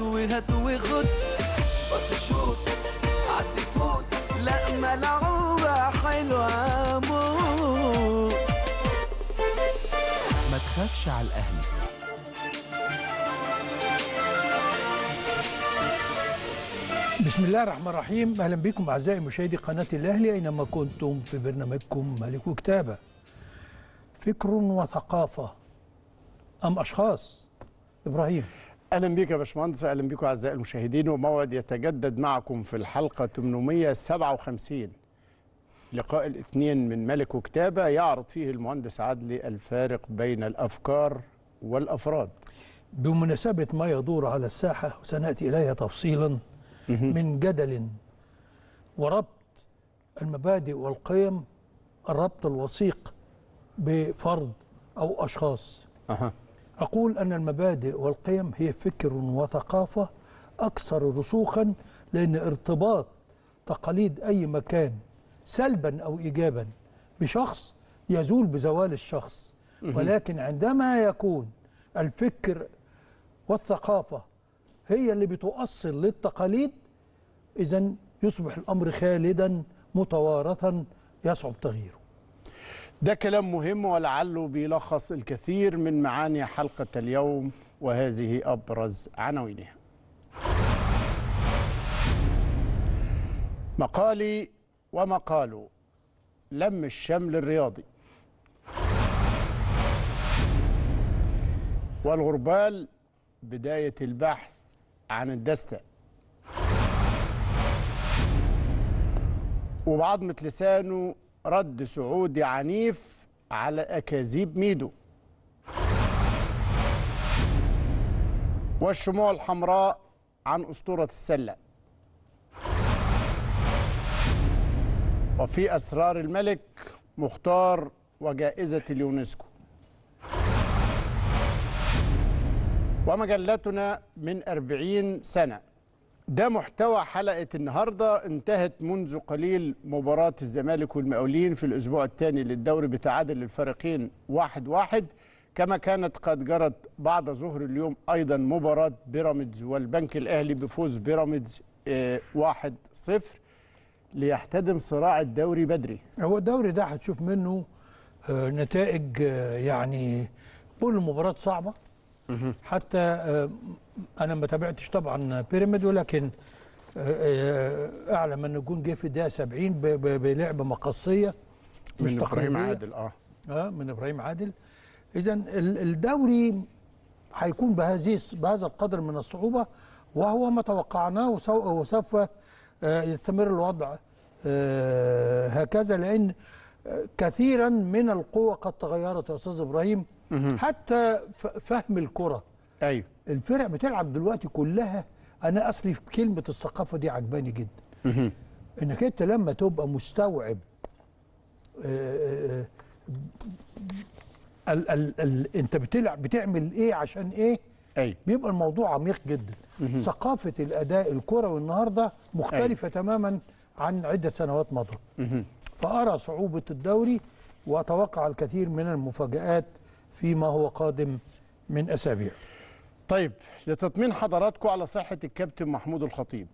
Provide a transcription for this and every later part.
هات وخد بص شوط عدي فوت لا ملعوبة حلوة ما تخافش على الأهلي بسم الله الرحمن الرحيم اهلا بكم اعزائي مشاهدي قناه الاهلي اينما كنتم في برنامجكم ملك وكتابه فكر وثقافه ام اشخاص ابراهيم اهلا بيك يا باشمهندس اهلا بيكم اعزائي المشاهدين وموعد يتجدد معكم في الحلقه 857 لقاء الاثنين من ملك وكتابه يعرض فيه المهندس عدلي الفارق بين الافكار والافراد بمناسبه ما يدور على الساحه وسناتي اليها تفصيلا من جدل وربط المبادئ والقيم الربط الوثيق بفرد او اشخاص أه. أقول أن المبادئ والقيم هي فكر وثقافة أكثر رسوخا لأن ارتباط تقاليد أي مكان سلبا أو إيجابا بشخص يزول بزوال الشخص ولكن عندما يكون الفكر والثقافة هي اللي بتؤصل للتقاليد إذا يصبح الأمر خالدا متوارثا يصعب تغييره ده كلام مهم ولعله بيلخص الكثير من معاني حلقة اليوم وهذه أبرز عناوينها مقالي ومقاله لم الشمل الرياضي والغربال بداية البحث عن الدستة وبعضمة لسانه رد سعودي عنيف على أكاذيب ميدو والشموع الحمراء عن أسطورة السلة وفي أسرار الملك مختار وجائزة اليونسكو ومجلتنا من أربعين سنة ده محتوى حلقة النهاردة انتهت منذ قليل مباراة الزمالك والمقاولين في الأسبوع الثاني للدوري بتعادل الفريقين واحد واحد كما كانت قد جرت بعد ظهر اليوم أيضا مباراة بيراميدز والبنك الأهلي بفوز بيراميدز آه، واحد صفر ليحتدم صراع الدوري بدري هو الدوري ده هتشوف منه آه، نتائج آه، يعني كل مباراة صعبة حتى آه، انا ما تابعتش طبعا بيراميد ولكن آه، آه، اعلم ان الجون جه في الدقيقه 70 بلعبه مقصيه مش من ابراهيم عادل اه اه من ابراهيم عادل اذا الدوري هيكون بهذه بهذا القدر من الصعوبه وهو ما توقعناه وسوف يستمر الوضع هكذا لان كثيرا من القوى قد تغيرت يا استاذ ابراهيم حتى فهم الكره ايوه الفرق بتلعب دلوقتي كلها انا اصلي في كلمه الثقافه دي عجباني جدا انك انت لما تبقى مستوعب آآ آه، آآ آه، ال ال ال انت بتلعب بتعمل ايه عشان ايه أي. أيوه. بيبقى الموضوع عميق جدا ثقافه الاداء الكروي النهارده مختلفه أي. أيوه. تماما عن عده سنوات مضت فارى صعوبه الدوري واتوقع الكثير من المفاجات فيما هو قادم من أسابيع طيب لتطمين حضراتكم على صحة الكابتن محمود الخطيب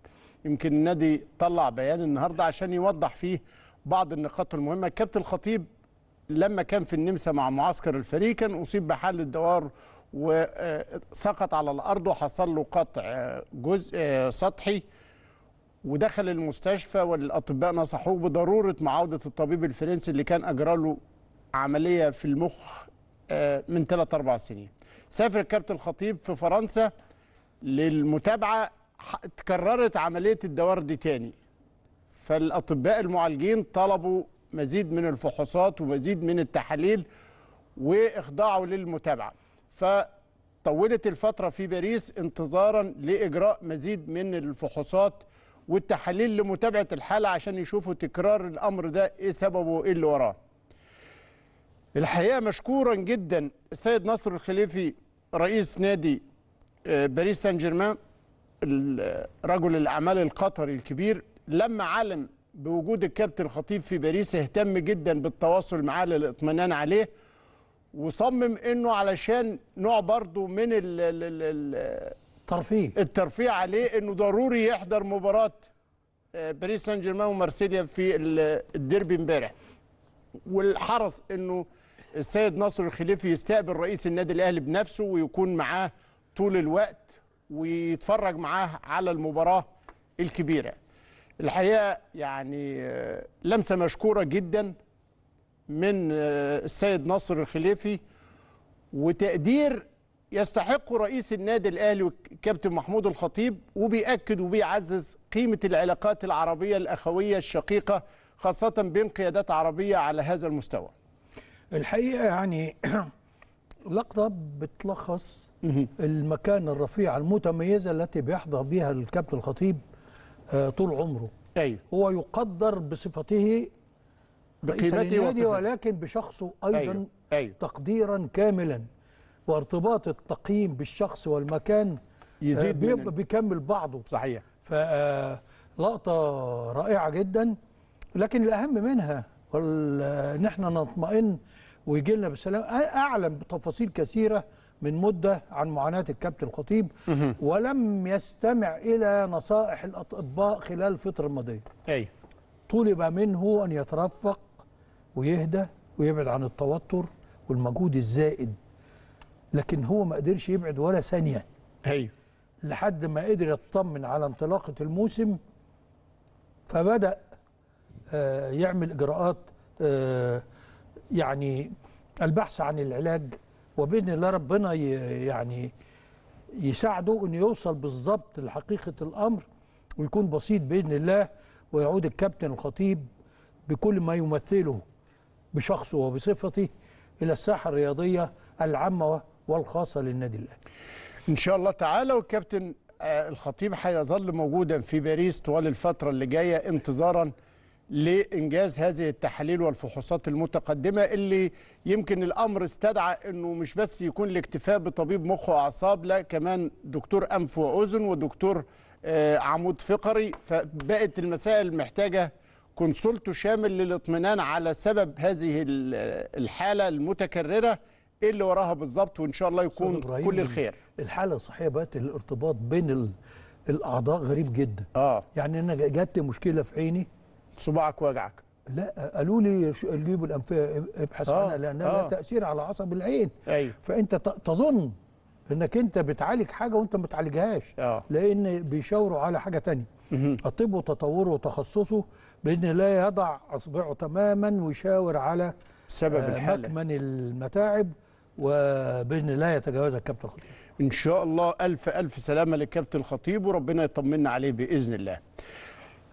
يمكن النادي طلع بيان النهاردة عشان يوضح فيه بعض النقاط المهمة الكابتن الخطيب لما كان في النمسا مع معسكر الفريق كان أصيب بحال الدوار وسقط على الأرض وحصل له قطع جزء سطحي ودخل المستشفى والأطباء نصحوه بضرورة معاودة الطبيب الفرنسي اللي كان أجرى له عملية في المخ آه، من ثلاث اربع سنين سافر الكابتن الخطيب في فرنسا للمتابعه تكررت عمليه الدوار دي تاني فالاطباء المعالجين طلبوا مزيد من الفحوصات ومزيد من التحاليل واخضاعه للمتابعه فطولت الفتره في باريس انتظارا لاجراء مزيد من الفحوصات والتحاليل لمتابعه الحاله عشان يشوفوا تكرار الامر ده ايه سببه وايه اللي وراه الحقيقه مشكورا جدا السيد نصر الخليفي رئيس نادي آه، باريس سان جيرمان رجل الاعمال القطري الكبير لما علم بوجود الكابتن الخطيب في باريس اهتم جدا بالتواصل معاه للاطمئنان عليه وصمم انه علشان نوع برضه من الترفيه الترفيه عليه انه ضروري يحضر مباراه آه، باريس سان جيرمان ومارسيليا في الديربي امبارح والحرص انه السيد ناصر الخليفي يستقبل رئيس النادي الاهلي بنفسه ويكون معاه طول الوقت ويتفرج معاه على المباراه الكبيره. الحقيقه يعني آه، لمسه مشكوره جدا من آه، السيد ناصر الخليفي وتقدير يستحق رئيس النادي الاهلي كابتن محمود الخطيب وبيأكد وبيعزز قيمه العلاقات العربيه الاخويه الشقيقه خاصه بين قيادات عربيه على هذا المستوى. الحقيقه يعني لقطه بتلخص المكانه الرفيعه المتميزه التي بيحظى بها الكابتن الخطيب آه، طول عمره ايوه هو يقدر بصفته بقيمته وصفته ولكن بشخصه ايضا أيوه. أيوه. تقديرا كاملا وارتباط التقييم بالشخص والمكان آه، يزيد بيكمل بعضه صحيح فلقطه آه، رائعه جدا لكن الاهم منها ان احنا نطمئن ويجي لنا بالسلام اعلم بتفاصيل كثيره من مده عن معاناه الكابتن الخطيب ولم يستمع الى نصائح الاطباء خلال الفتره الماضيه. ايوه طلب منه ان يترفق ويهدى ويبعد عن التوتر والمجهود الزائد لكن هو ما قدرش يبعد ولا ثانيه ايوه لحد ما قدر يطمن على انطلاقه الموسم فبدا آه، يعمل اجراءات آه يعني البحث عن العلاج وباذن الله ربنا يعني يساعده انه يوصل بالظبط لحقيقه الامر ويكون بسيط باذن الله ويعود الكابتن الخطيب بكل ما يمثله بشخصه وبصفته الى الساحه الرياضيه العامه والخاصه للنادي الاهلي. ان شاء الله تعالى والكابتن آه، الخطيب هيظل موجودا في باريس طوال الفتره اللي جايه انتظارا لإنجاز هذه التحاليل والفحوصات المتقدمة اللي يمكن الأمر استدعى أنه مش بس يكون الاكتفاء بطبيب مخ وأعصاب لا كمان دكتور أنف وأذن ودكتور آه، عمود فقري فبقت المسائل محتاجة كونسلت شامل للاطمئنان على سبب هذه الحالة المتكررة ايه اللي وراها بالظبط وان شاء الله يكون كل الخير الحاله الصحيه بقت الارتباط بين الاعضاء غريب جدا اه يعني انا جت مشكله في عيني صباعك وجعك لا قالوا لي جيبوا الانفيه ابحث آه عنها لانها آه لها تاثير على عصب العين أيوه فانت تظن انك انت بتعالج حاجه وانت ما بتعالجهاش آه لان بيشاوروا على حاجه ثانيه الطب وتطوره وتخصصه بان لا يضع اصبعه تماما ويشاور على سبب آه الحاله مكمن المتاعب وباذن الله يتجاوزها الكابتن الخطيب. ان شاء الله الف الف سلامه للكابتن الخطيب وربنا يطمنا عليه باذن الله.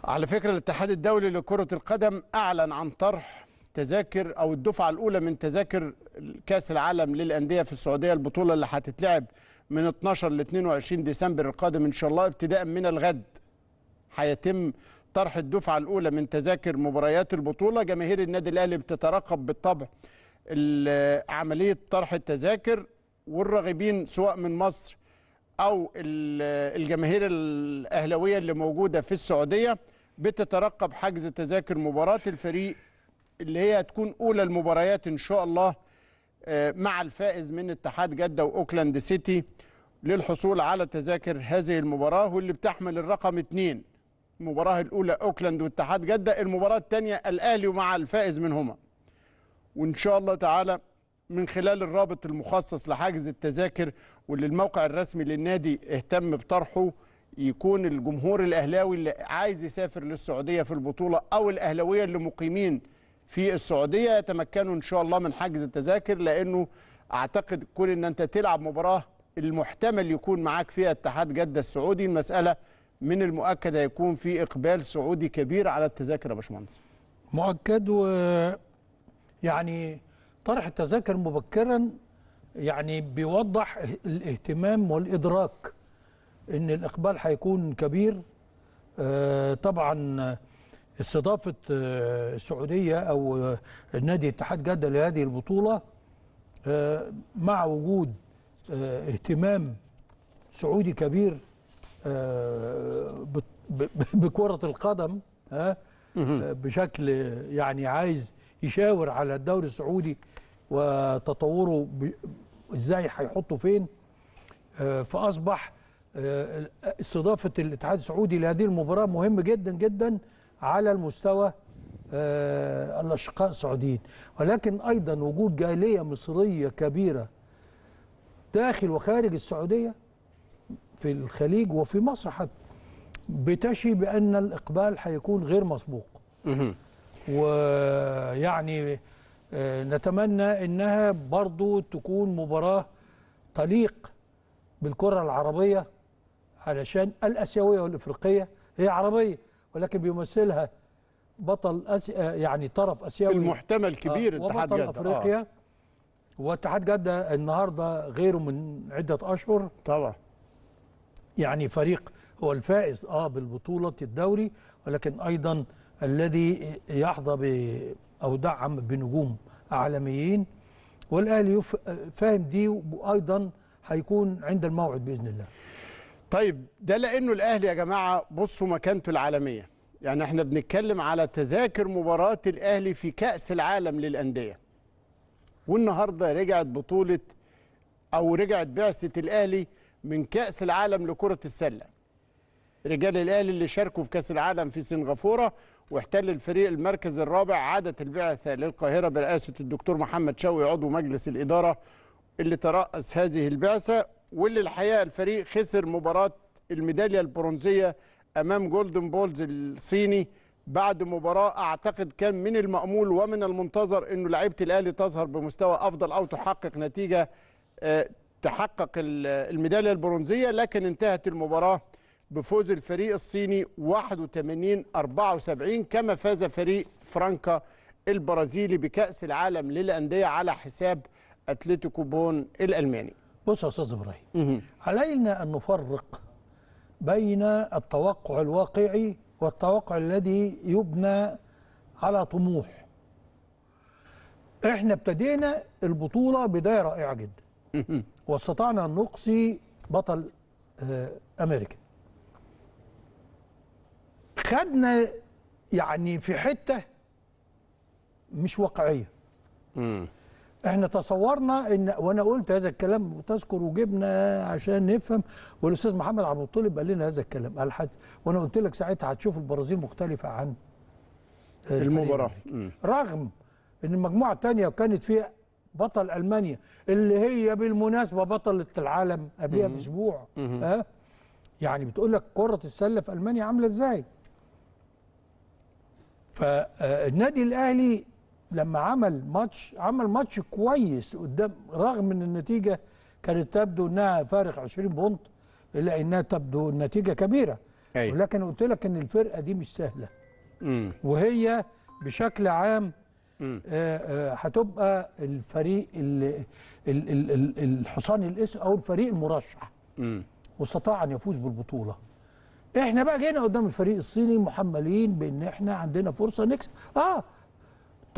على فكرة الاتحاد الدولي لكرة القدم أعلن عن طرح تذاكر أو الدفعة الأولى من تذاكر كأس العالم للأندية في السعودية البطولة اللي هتتلعب من 12 ل 22 ديسمبر القادم إن شاء الله ابتداء من الغد هيتم طرح الدفعة الأولى من تذاكر مباريات البطولة جماهير النادي الأهلي بتترقب بالطبع عملية طرح التذاكر والراغبين سواء من مصر أو الجماهير الأهلوية اللي موجودة في السعودية بتترقب حجز تذاكر مباراة الفريق اللي هي هتكون أولى المباريات إن شاء الله آه، مع الفائز من اتحاد جدة وأوكلاند سيتي للحصول على تذاكر هذه المباراة واللي بتحمل الرقم اثنين المباراة الأولى أوكلاند واتحاد جدة المباراة الثانية الأهلي ومع الفائز منهما وإن شاء الله تعالى من خلال الرابط المخصص لحجز التذاكر واللي الموقع الرسمي للنادي اهتم بطرحه يكون الجمهور الاهلاوي اللي عايز يسافر للسعوديه في البطوله او الاهلاويه اللي مقيمين في السعوديه يتمكنوا ان شاء الله من حجز التذاكر لانه اعتقد كون ان انت تلعب مباراه المحتمل يكون معاك فيها اتحاد جده السعودي المساله من المؤكد هيكون في اقبال سعودي كبير على التذاكر يا باشمهندس مؤكد و يعني طرح التذاكر مبكرا يعني بيوضح الاهتمام والادراك ان الاقبال هيكون كبير آه، طبعا استضافه آه، السعوديه او آه، نادي اتحاد جده لهذه البطوله مع وجود اهتمام سعودي كبير بكره القدم بشكل يعني عايز يشاور على الدوري السعودي وتطوره ازاي هيحطه فين فاصبح استضافه الاتحاد السعودي لهذه المباراه مهم جدا جدا على المستوى آه، الاشقاء السعوديين ولكن ايضا وجود جاليه مصريه كبيره داخل وخارج السعوديه في الخليج وفي مصر حتى بتشي بان الاقبال هيكون غير مسبوق ويعني آه، نتمنى انها برضو تكون مباراه تليق بالكره العربيه علشان الآسيوية والإفريقية هي عربية ولكن بيمثلها بطل أسي... آه، يعني طرف آسيوي المحتمل آه، كبير آه اتحاد جدة أفريقيا آه. واتحاد جدة النهاردة غيره من عدة أشهر طبعا يعني فريق هو الفائز آه بالبطولة الدوري ولكن أيضا الذي يحظى ب أو دعم بنجوم عالميين والأهلي فاهم دي وأيضا هيكون عند الموعد بإذن الله طيب ده لانه الاهلي يا جماعه بصوا مكانته العالميه يعني احنا بنتكلم على تذاكر مباراه الاهلي في كاس العالم للانديه والنهارده رجعت بطوله او رجعت بعثه الاهلي من كاس العالم لكره السله رجال الاهلي اللي شاركوا في كاس العالم في سنغافوره واحتل الفريق المركز الرابع عادت البعثه للقاهره برئاسه الدكتور محمد شوقي عضو مجلس الاداره اللي ترأس هذه البعثه واللي الحقيقه الفريق خسر مباراه الميداليه البرونزيه امام جولدن بولز الصيني بعد مباراه اعتقد كان من المامول ومن المنتظر انه لعيبه الاهلي تظهر بمستوى افضل او تحقق نتيجه آه، تحقق الميداليه البرونزيه لكن انتهت المباراه بفوز الفريق الصيني 81 74 كما فاز فريق فرانكا البرازيلي بكاس العالم للانديه على حساب اتلتيكو بون الالماني بص يا استاذ ابراهيم علينا ان نفرق بين التوقع الواقعي والتوقع الذي يبنى على طموح احنا ابتدينا البطوله بدايه رائعه جدا واستطعنا ان نقصي بطل آه، امريكا خدنا يعني في حته مش واقعيه احنا تصورنا ان وانا قلت هذا الكلام وتذكر وجبنا عشان نفهم والاستاذ محمد عبد المطلب قال لنا هذا الكلام قال حد وانا قلت لك ساعتها هتشوف البرازيل مختلفه عن المباراه رغم ان المجموعه الثانيه كانت فيها بطل المانيا اللي هي بالمناسبه بطله العالم قبلها باسبوع أه؟ يعني بتقول لك كره السله في المانيا عامله ازاي فالنادي الاهلي لما عمل ماتش عمل ماتش كويس قدام رغم ان النتيجه كانت تبدو انها فارق 20 بونت الا انها تبدو النتيجه كبيره أي. ولكن قلت لك ان الفرقه دي مش سهله م. وهي بشكل عام آه، آه، هتبقى الفريق الـ الـ الـ الحصان الاسود او الفريق المرشح واستطاع ان يفوز بالبطوله احنا بقى جينا قدام الفريق الصيني محملين بان احنا عندنا فرصه نكسب اه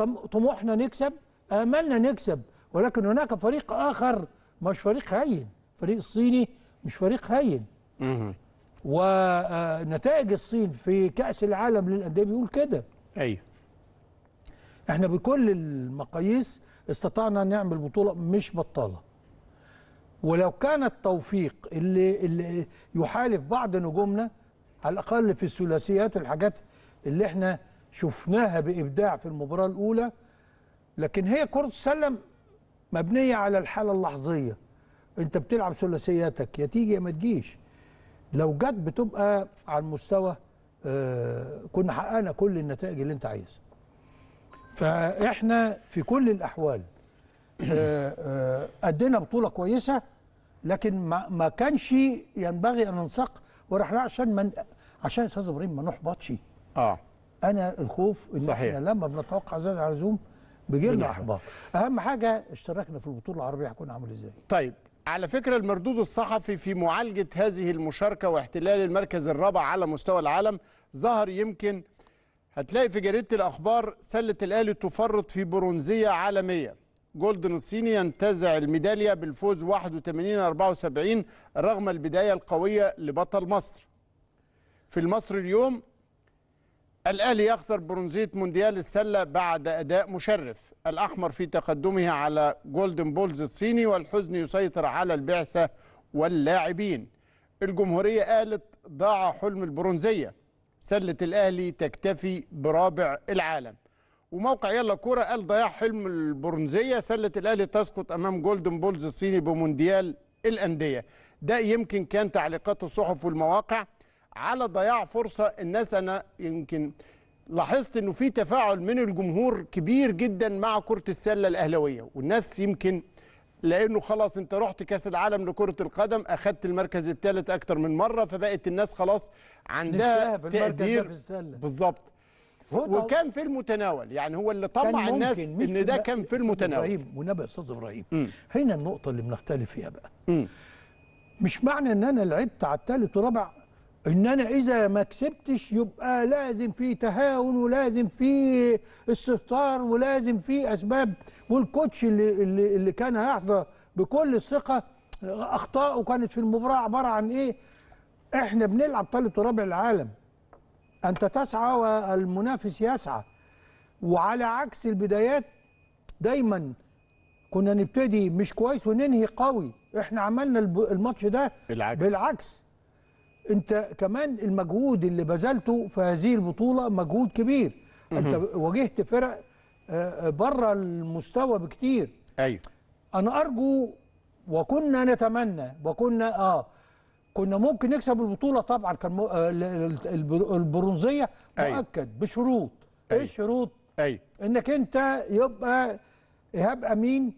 طموحنا نكسب املنا نكسب ولكن هناك فريق اخر مش فريق هين فريق الصيني مش فريق هين ونتائج آه، الصين في كاس العالم للانديه بيقول كده ايوه احنا بكل المقاييس استطعنا نعمل بطوله مش بطاله ولو كان التوفيق اللي, اللي يحالف بعض نجومنا على الاقل في الثلاثيات والحاجات اللي احنا شفناها بإبداع في المباراة الأولى لكن هي كرة السله مبنية على الحالة اللحظية أنت بتلعب ثلاثياتك يا تيجي يا ما تجيش لو جت بتبقى على المستوى آه كنا حققنا كل النتائج اللي أنت عايزها فإحنا في كل الأحوال آه آه أدينا بطولة كويسة لكن ما, ما كانش ينبغي أن ننسق ورحنا عشان من عشان استاذ ابراهيم ما نحبطش اه انا الخوف ان صحيح. احنا لما بنتوقع زياده عن اللزوم بيجيلنا احباط اهم حاجه اشتراكنا في البطوله العربيه هيكون عامل ازاي طيب على فكرة المردود الصحفي في معالجة هذه المشاركة واحتلال المركز الرابع على مستوى العالم ظهر يمكن هتلاقي في جريدة الأخبار سلة الأهلي تفرط في برونزية عالمية جولدن الصيني ينتزع الميدالية بالفوز 81-74 رغم البداية القوية لبطل مصر في المصري اليوم الأهلي يخسر برونزية مونديال السلة بعد أداء مشرف الأحمر في تقدمه على جولدن بولز الصيني والحزن يسيطر على البعثة واللاعبين الجمهورية قالت ضاع حلم البرونزية سلة الأهلي تكتفي برابع العالم وموقع يلا كورة قال ضياع حلم البرونزية سلة الأهلي تسقط أمام جولدن بولز الصيني بمونديال الأندية ده يمكن كان تعليقات الصحف والمواقع على ضياع فرصه الناس انا يمكن لاحظت انه في تفاعل من الجمهور كبير جدا مع كره السله الاهلاويه والناس يمكن لانه خلاص انت رحت كاس العالم لكره القدم اخذت المركز الثالث اكتر من مره فبقت الناس خلاص عندها تقدير بالظبط وكان في المتناول يعني هو اللي طمع الناس ان ده كان في المتناول ابراهيم ونبي استاذ ابراهيم هنا النقطه اللي بنختلف فيها بقى مم. مش معنى ان انا لعبت على الثالث ورابع ان انا اذا ما كسبتش يبقى لازم في تهاون ولازم في استهتار ولازم في اسباب والكوتش اللي اللي, اللي كان هيحظى بكل الثقه اخطائه كانت في المباراه عباره عن ايه؟ احنا بنلعب ثالث ورابع العالم انت تسعى والمنافس يسعى وعلى عكس البدايات دايما كنا نبتدي مش كويس وننهي قوي احنا عملنا الماتش ده بالعكس, بالعكس. انت كمان المجهود اللي بذلته في هذه البطوله مجهود كبير انت واجهت فرق آه، آه، بره المستوى بكتير ايوه انا ارجو وكنا نتمنى وكنا اه كنا ممكن نكسب البطوله طبعا كان آه، البرونزيه أيوه. مؤكد بشروط أيوة. ايه الشروط أيوة. انك انت يبقى ايهاب امين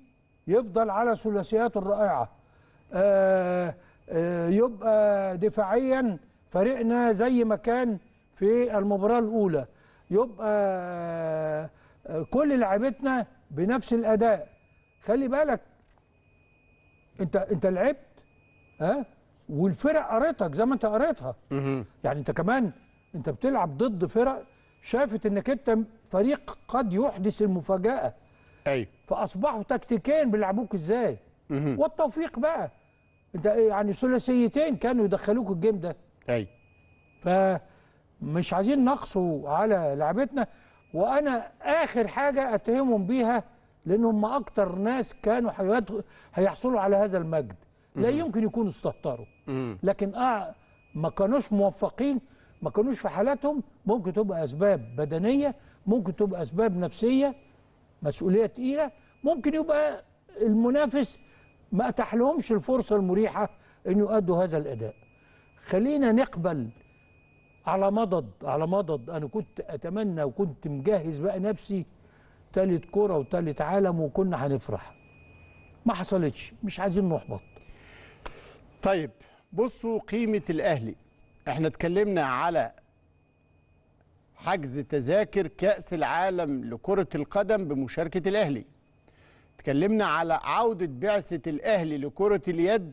يفضل على ثلاثيات الرائعه آه آه، يبقى دفاعيا فريقنا زي ما كان في المباراه الاولى يبقى آه، آه، كل لعبتنا بنفس الاداء خلي بالك انت انت لعبت ها والفرق قريتك زي ما انت قريتها يعني انت كمان انت بتلعب ضد فرق شافت انك انت فريق قد يحدث المفاجاه ايوه فاصبحوا تكتيكين بيلعبوك ازاي والتوفيق بقى ده يعني ثلاثيتين كانوا يدخلوك الجيم ده ايوه فمش عايزين نقصوا على لعبتنا وانا اخر حاجه اتهمهم بيها لان هم اكتر ناس كانوا هيحصلوا على هذا المجد لا يمكن يكونوا استهتروا لكن آه ما كانوش موفقين ما كانوش في حالاتهم ممكن تبقى اسباب بدنيه ممكن تبقى اسباب نفسيه مسؤوليه تقيله ممكن يبقى المنافس ما أتاح لهمش الفرصة المريحة أن يؤدوا هذا الأداء خلينا نقبل على مضض على مضض أنا كنت أتمنى وكنت مجهز بقى نفسي تالت كرة وتالت عالم وكنا هنفرح ما حصلتش مش عايزين نحبط طيب بصوا قيمة الأهلي احنا اتكلمنا على حجز تذاكر كأس العالم لكرة القدم بمشاركة الأهلي اتكلمنا على عودة بعثة الأهلي لكرة اليد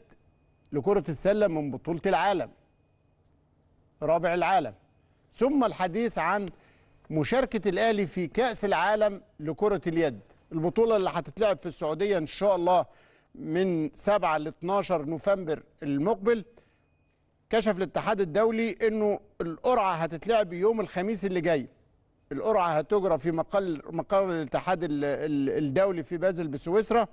لكرة السلة من بطولة العالم رابع العالم ثم الحديث عن مشاركة الأهلي في كأس العالم لكرة اليد البطولة اللي هتتلعب في السعودية إن شاء الله من 7 ل 12 نوفمبر المقبل كشف الاتحاد الدولي انه القرعه هتتلعب يوم الخميس اللي جاي القرعه هتجرى في مقر مقر الاتحاد الدولي في بازل بسويسرا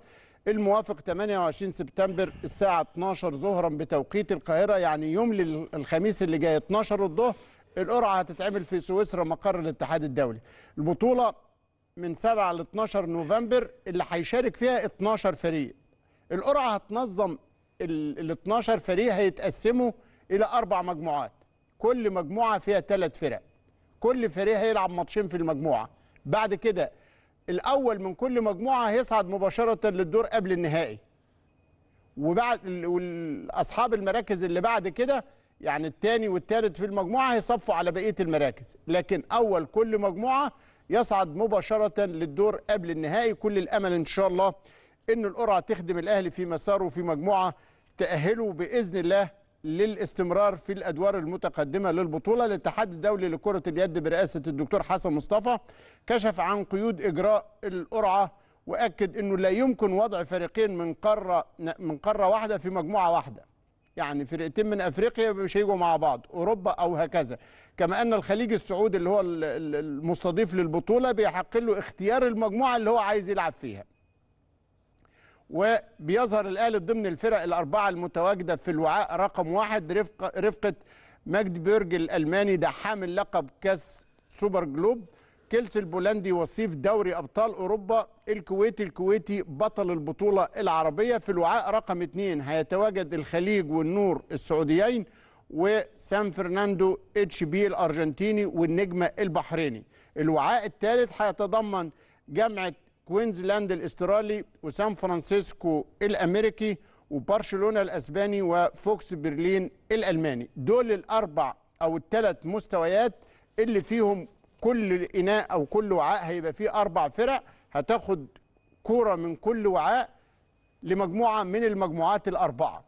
الموافق 28 سبتمبر الساعه 12 ظهرا بتوقيت القاهره يعني يوم الخميس اللي جاي 12 الظهر القرعه هتتعمل في سويسرا مقر الاتحاد الدولي البطوله من 7 ل 12 نوفمبر اللي هيشارك فيها 12 فريق القرعه هتنظم ال 12 فريق هيتقسموا الى اربع مجموعات كل مجموعه فيها ثلاث فرق كل فريق هيلعب ماتشين في المجموعه بعد كده الاول من كل مجموعه هيصعد مباشره للدور قبل النهائي وبعد واصحاب المراكز اللي بعد كده يعني الثاني والثالث في المجموعه هيصفوا على بقيه المراكز لكن اول كل مجموعه يصعد مباشره للدور قبل النهائي كل الامل ان شاء الله ان القرعه تخدم الاهلي في مساره في مجموعه تاهله باذن الله للاستمرار في الادوار المتقدمه للبطوله الاتحاد الدولي لكره اليد برئاسه الدكتور حسن مصطفى كشف عن قيود اجراء القرعه واكد انه لا يمكن وضع فريقين من قاره من قاره واحده في مجموعه واحده يعني فرقتين من افريقيا مش هيجوا مع بعض اوروبا او هكذا كما ان الخليج السعودي اللي هو المستضيف للبطوله بيحق له اختيار المجموعه اللي هو عايز يلعب فيها وبيظهر الأهلي ضمن الفرق الأربعة المتواجدة في الوعاء رقم واحد رفقة, رفقة بيرج الألماني ده حامل لقب كاس سوبر جلوب كيلس البولندي وصيف دوري أبطال أوروبا الكويتي الكويتي بطل البطولة العربية في الوعاء رقم اثنين هيتواجد الخليج والنور السعوديين وسان فرناندو اتش بي الأرجنتيني والنجمة البحريني الوعاء الثالث هيتضمن جامعة كوينزلاند الاسترالي وسان فرانسيسكو الامريكي وبرشلونه الاسباني وفوكس برلين الالماني دول الاربع او الثلاث مستويات اللي فيهم كل اناء او كل وعاء هيبقى فيه اربع فرق هتاخد كوره من كل وعاء لمجموعه من المجموعات الاربعه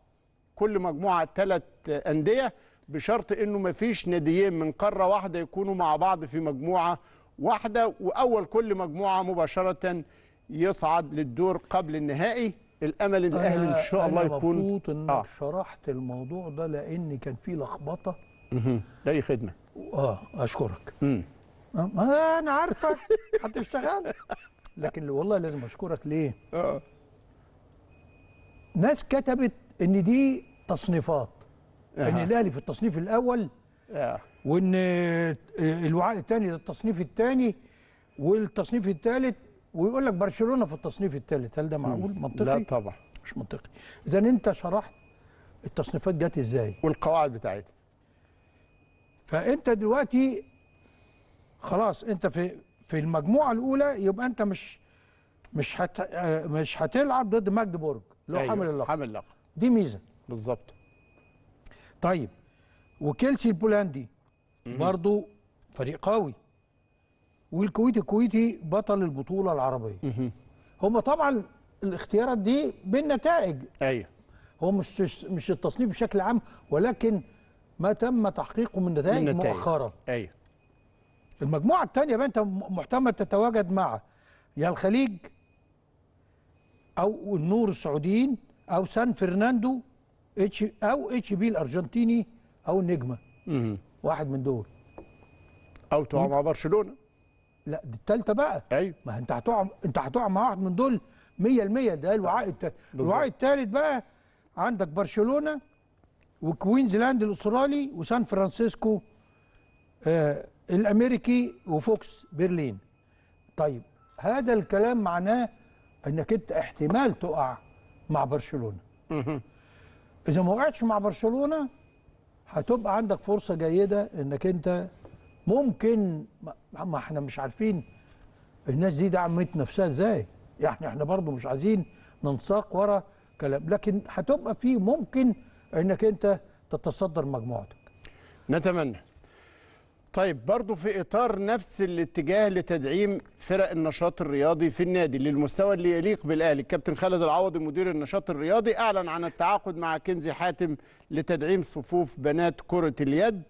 كل مجموعه ثلاث انديه بشرط انه مفيش ناديين من قاره واحده يكونوا مع بعض في مجموعه واحدة وأول كل مجموعة مباشرة يصعد للدور قبل النهائي الأمل إن الأهلي إن شاء الله يكون أنا مبسوط إنك آه. شرحت الموضوع ده لأن كان في لخبطة أي خدمة آه أشكرك مم. آه أنا عارفك هتشتغل لكن والله لازم أشكرك ليه؟ آه ناس كتبت إن دي تصنيفات يعني آه. إن الأهلي في التصنيف الأول آه. وان آه، الوعاء الثاني ده التصنيف الثاني والتصنيف الثالث ويقول لك برشلونه في التصنيف الثالث هل ده معقول منطقي لا طبعا مش منطقي اذا انت شرحت التصنيفات جت ازاي والقواعد بتاعتها فانت دلوقتي خلاص انت في في المجموعه الاولى يبقى انت مش مش هت آه، مش هتلعب ضد ماجدبورج اللي هو أيوه حامل اللقب حامل اللقب دي ميزه بالظبط طيب وكيلسي البولندي برضه فريق قوي والكويت الكويتي بطل البطوله العربيه هم طبعا الاختيارات دي بالنتائج ايوه هو مش مش التصنيف بشكل عام ولكن ما تم تحقيقه من نتائج, من نتائج. مؤخرا ايوه المجموعه الثانيه بقى انت محتمل تتواجد مع يا الخليج او النور السعوديين او سان فرناندو اتش او اتش بي الارجنتيني او النجمه واحد من دول او تقع مع برشلونه لا دي الثالثه بقى ايوه ما انت هتقع انت هتقع مع واحد من دول 100% ده الوعاء الثالث الوعاء الثالث بقى عندك برشلونه وكوينزلاند الاسترالي وسان فرانسيسكو آه الامريكي وفوكس برلين طيب هذا الكلام معناه انك انت احتمال تقع مع برشلونه اذا ما وقعتش مع برشلونه هتبقى عندك فرصه جيده انك انت ممكن ما احنا مش عارفين الناس دي دعمت نفسها ازاي يعني احنا برضو مش عايزين ننساق ورا كلام لكن هتبقى في ممكن انك انت تتصدر مجموعتك نتمنى طيب برضه في اطار نفس الاتجاه لتدعيم فرق النشاط الرياضي في النادي للمستوى اللي يليق بالاهلي الكابتن خالد العوضي مدير النشاط الرياضي اعلن عن التعاقد مع كنزي حاتم لتدعيم صفوف بنات كره اليد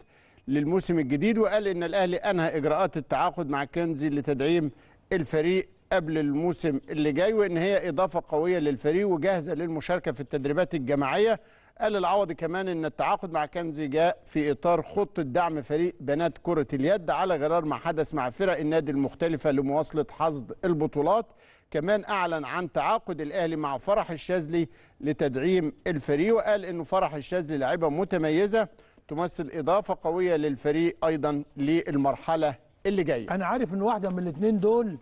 للموسم الجديد وقال ان الاهلي انهى اجراءات التعاقد مع كنزي لتدعيم الفريق قبل الموسم اللي جاي وان هي اضافه قويه للفريق وجاهزه للمشاركه في التدريبات الجماعيه قال العوضي كمان ان التعاقد مع كنزي جاء في اطار خطه دعم فريق بنات كره اليد على غرار ما حدث مع فرق النادي المختلفه لمواصله حصد البطولات كمان اعلن عن تعاقد الاهلي مع فرح الشاذلي لتدعيم الفريق وقال انه فرح الشاذلي لاعبه متميزه تمثل اضافه قويه للفريق ايضا للمرحله اللي جايه انا عارف ان واحده من الاثنين دول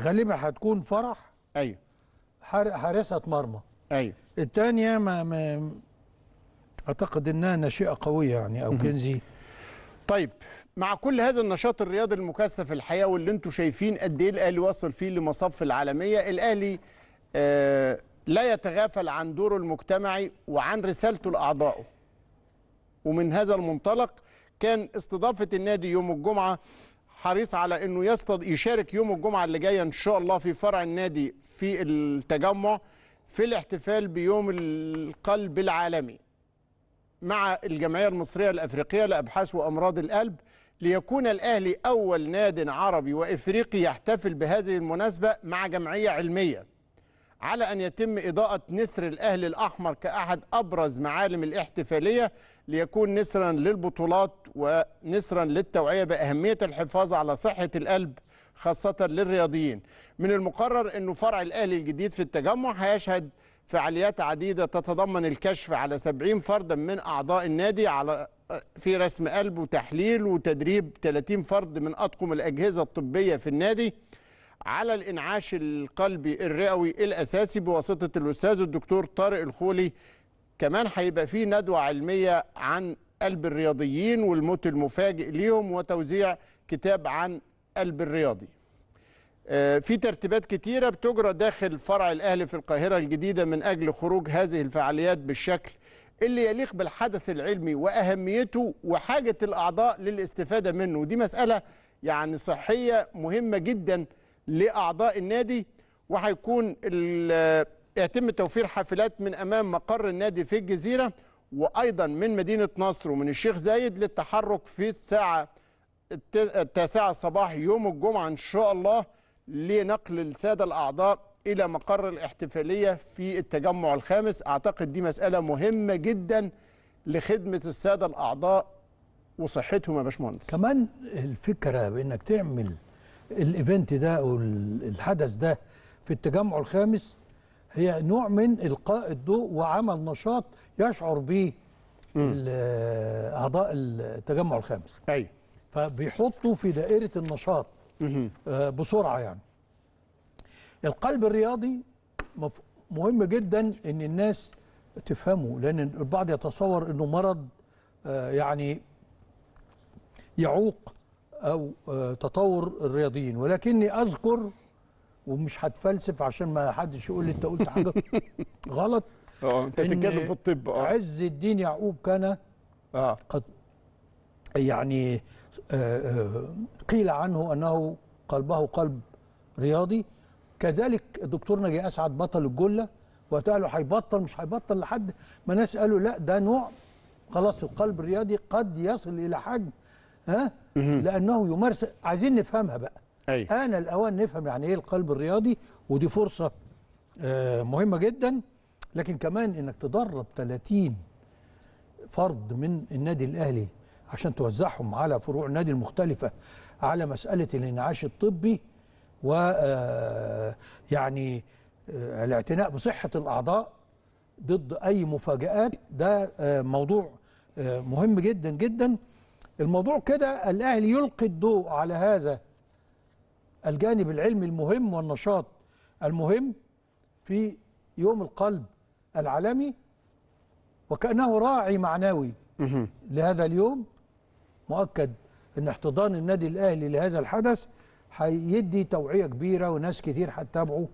غالبا هتكون فرح ايوه حارسه مرمى ايوه الثانيه ما, ما اعتقد انها ناشئه قويه يعني او كنزي طيب مع كل هذا النشاط الرياضي المكثف الحقيقه واللي انتم شايفين قد ايه الاهلي وصل فيه لمصاف العالميه الاهلي آه لا يتغافل عن دوره المجتمعي وعن رسالته لاعضائه ومن هذا المنطلق كان استضافه النادي يوم الجمعه حريص على انه يشارك يوم الجمعه اللي جايه ان شاء الله في فرع النادي في التجمع في الاحتفال بيوم القلب العالمي مع الجمعية المصرية الأفريقية لأبحاث وأمراض القلب ليكون الأهلي أول ناد عربي وإفريقي يحتفل بهذه المناسبة مع جمعية علمية على أن يتم إضاءة نسر الأهلي الأحمر كأحد أبرز معالم الاحتفالية ليكون نسرا للبطولات ونسرا للتوعية بأهمية الحفاظ على صحة القلب خاصة للرياضيين من المقرر أنه فرع الأهلي الجديد في التجمع هيشهد فعاليات عديدة تتضمن الكشف على 70 فردا من أعضاء النادي على في رسم قلب وتحليل وتدريب 30 فرد من أطقم الأجهزة الطبية في النادي على الإنعاش القلبي الرئوي الأساسي بواسطة الأستاذ الدكتور طارق الخولي كمان هيبقى في ندوة علمية عن قلب الرياضيين والموت المفاجئ ليهم وتوزيع كتاب عن قلب الرياضي آه، في ترتيبات كتيرة بتجرى داخل فرع الأهلي في القاهرة الجديدة من أجل خروج هذه الفعاليات بالشكل اللي يليق بالحدث العلمي وأهميته وحاجة الأعضاء للاستفادة منه ودي مسألة يعني صحية مهمة جدا لأعضاء النادي وهيكون يتم توفير حافلات من أمام مقر النادي في الجزيرة وأيضا من مدينة نصر ومن الشيخ زايد للتحرك في الساعة التاسعة صباح يوم الجمعة إن شاء الله لنقل السادة الأعضاء إلى مقر الاحتفالية في التجمع الخامس أعتقد دي مسألة مهمة جدا لخدمة السادة الأعضاء وصحتهم يا باشمهندس كمان الفكرة بأنك تعمل الايفنت ده أو الحدث ده في التجمع الخامس هي نوع من إلقاء الضوء وعمل نشاط يشعر به أعضاء التجمع الخامس أيوه فبيحطوا في دائرة النشاط آه، بسرعة يعني القلب الرياضي مهم جدا ان الناس تفهمه لان البعض يتصور انه مرض آه، يعني يعوق او آه، تطور الرياضيين ولكني اذكر ومش هتفلسف عشان ما حدش يقول لي انت قلت حاجه غلط اه انت بتتكلم في الطب اه عز الدين يعقوب كان اه قد يعني آه، آه، قيل عنه أنه قلبه قلب رياضي كذلك الدكتور نجي أسعد بطل الجلة وقتها له هيبطل مش هيبطل لحد ما ناس قالوا لا ده نوع خلاص القلب الرياضي قد يصل إلى حجم ها لأنه يمارس عايزين نفهمها بقى أي. آن الأوان نفهم يعني إيه القلب الرياضي ودي فرصة آه، مهمة جدا لكن كمان إنك تدرب 30 فرد من النادي الأهلي عشان توزعهم على فروع النادي المختلفة على مسألة الانعاش الطبي و آه، يعني آه، الاعتناء بصحة الأعضاء ضد أي مفاجآت ده آه، موضوع مهم جدا جدا الموضوع كده الأهلي يلقي الضوء على هذا الجانب العلمي المهم والنشاط المهم في يوم القلب العالمي وكأنه راعي معنوي لهذا اليوم مؤكد ان احتضان النادي الاهلي لهذا الحدث هيدي توعيه كبيره وناس كتير هتتابعه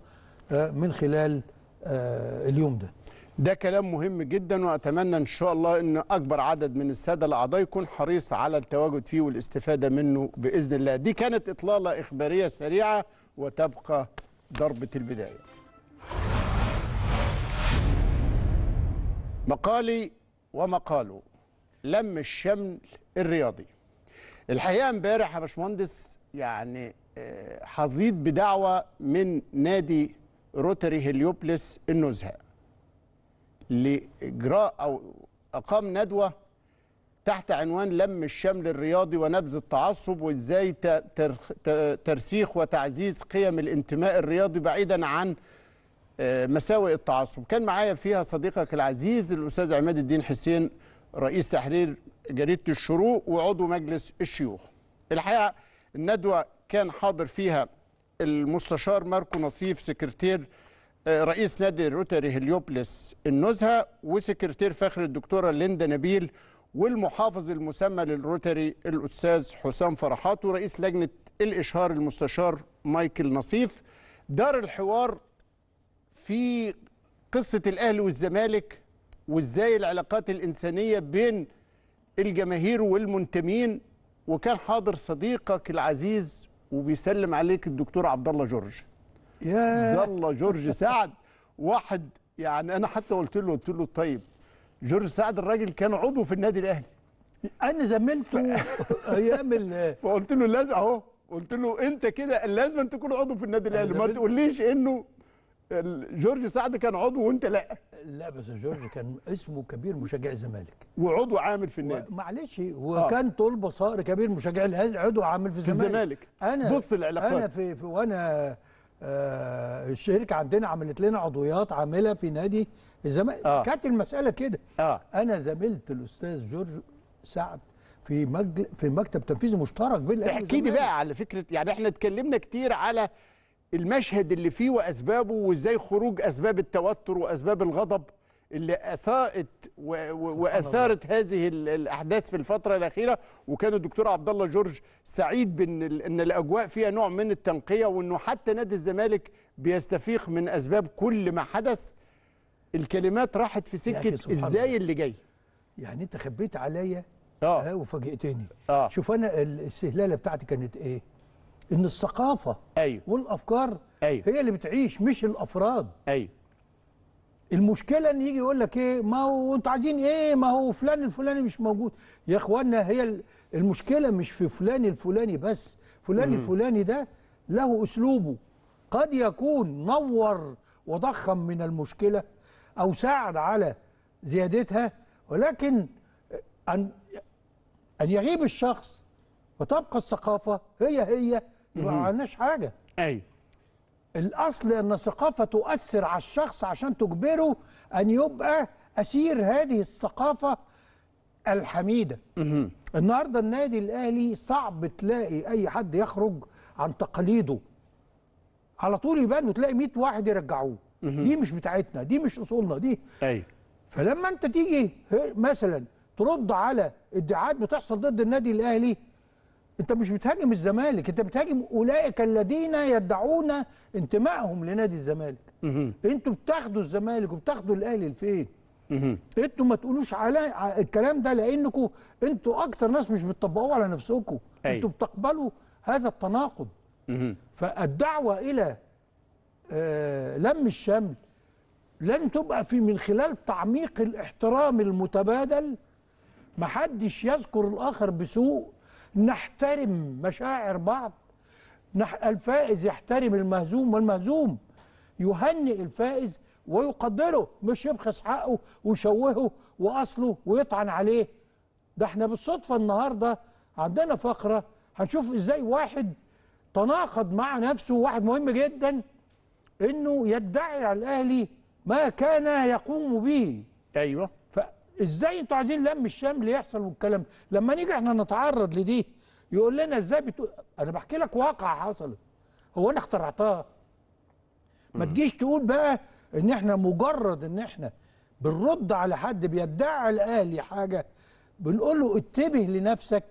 آه، من خلال آه، اليوم ده ده كلام مهم جدا واتمنى ان شاء الله ان اكبر عدد من الساده الاعضاء يكون حريص على التواجد فيه والاستفاده منه باذن الله دي كانت اطلاله اخباريه سريعه وتبقى ضربه البدايه مقالي ومقاله لم الشمل الرياضي الحقيقه امبارح يا باشمهندس يعني آه، حظيت بدعوه من نادي روتري هليوبلس النزهه لاجراء او اقام ندوه تحت عنوان لم الشمل الرياضي ونبذ التعصب وازاي ترسيخ وتعزيز قيم الانتماء الرياضي بعيدا عن آه، مساوئ التعصب كان معايا فيها صديقك العزيز الاستاذ عماد الدين حسين رئيس تحرير جريده الشروق وعضو مجلس الشيوخ. الحقيقه الندوه كان حاضر فيها المستشار ماركو نصيف سكرتير آه، رئيس نادي روتاري هليوبلس النزهه وسكرتير فخر الدكتوره ليندا نبيل والمحافظ المسمى للروتاري الاستاذ حسام فرحات ورئيس لجنه الاشهار المستشار مايكل نصيف دار الحوار في قصه الاهلي والزمالك وازاي العلاقات الانسانيه بين الجماهير والمنتمين وكان حاضر صديقك العزيز وبيسلم عليك الدكتور عبد الله جورج يا عبد الله جورج سعد واحد يعني انا حتى قلت له قلت له طيب جورج سعد الراجل كان عضو في النادي الاهلي انا زميلته ايام ال فقلت له لازم اهو قلت له انت كده لازم تكون عضو في النادي الاهلي ما تقوليش انه جورج سعد كان عضو وانت لا لا بس جورج كان اسمه كبير مشجع الزمالك وعضو عامل في النادي معلش آه. وكان آه. طول بصائر كبير مشجع الاهلي عضو عامل في الزمالك, في الزمالك. انا بص العلاقات انا في, في وانا آه الشركه عندنا عملت لنا عضويات عامله في نادي الزمالك آه. كانت المساله كده آه. انا زميلت الاستاذ جورج سعد في مجل في مكتب تنفيذي مشترك بين الاهلي احكي لي بقى على فكره يعني احنا اتكلمنا كتير على المشهد اللي فيه واسبابه وازاي خروج اسباب التوتر واسباب الغضب اللي اساءت واثارت هذه الاحداث في الفتره الاخيره وكان الدكتور عبد الله جورج سعيد بان ان الاجواء فيها نوع من التنقيه وانه حتى نادي الزمالك بيستفيق من اسباب كل ما حدث الكلمات راحت في سكه ازاي اللي جاي يعني انت خبيت عليا اه, آه، وفاجئتني آه. شوف انا الاستهلاله بتاعتي كانت ايه ان الثقافه ايوه والافكار ايوه هي اللي بتعيش مش الافراد ايوه المشكله ان يجي يقول لك ايه ما هو انتوا عايزين ايه ما هو فلان الفلاني مش موجود يا اخوانا هي المشكله مش في فلان الفلاني بس فلان الفلاني ده له اسلوبه قد يكون نور وضخم من المشكله او ساعد على زيادتها ولكن ان ان يغيب الشخص وتبقى الثقافه هي هي يبقى ما عملناش حاجه ايوه الاصل ان الثقافه تؤثر على الشخص عشان تجبره ان يبقى اسير هذه الثقافه الحميده مم. النهارده النادي الاهلي صعب تلاقي اي حد يخرج عن تقاليده على طول يبان وتلاقي 100 واحد يرجعوه مم. دي مش بتاعتنا دي مش اصولنا دي ايوه فلما انت تيجي مثلا ترد على ادعاءات بتحصل ضد النادي الاهلي انت مش بتهاجم الزمالك انت بتهاجم اولئك الذين يدعون انتمائهم لنادي الزمالك انتوا بتاخدوا الزمالك وبتاخدوا الاهلي لفين انتوا ما تقولوش على الكلام ده لانكم انتوا اكتر ناس مش بتطبقوه على نفسكم أيوه. انتوا بتقبلوا هذا التناقض فالدعوه الى آه لم الشمل لن تبقى في من خلال تعميق الاحترام المتبادل محدش يذكر الاخر بسوء نحترم مشاعر بعض الفائز يحترم المهزوم والمهزوم يهنئ الفائز ويقدره مش يبخس حقه ويشوهه واصله ويطعن عليه ده احنا بالصدفه النهارده عندنا فقره هنشوف ازاي واحد تناقض مع نفسه واحد مهم جدا انه يدعي على الاهلي ما كان يقوم به ايوه ازاي انتوا عايزين لم الشمل يحصل والكلام لما نيجي احنا نتعرض لدي يقول لنا ازاي بتقول انا بحكي لك واقع حصلت هو انا اخترعتها ما تجيش تقول بقى ان احنا مجرد ان احنا بنرد على حد بيدعي الاهلي حاجه بنقول له انتبه لنفسك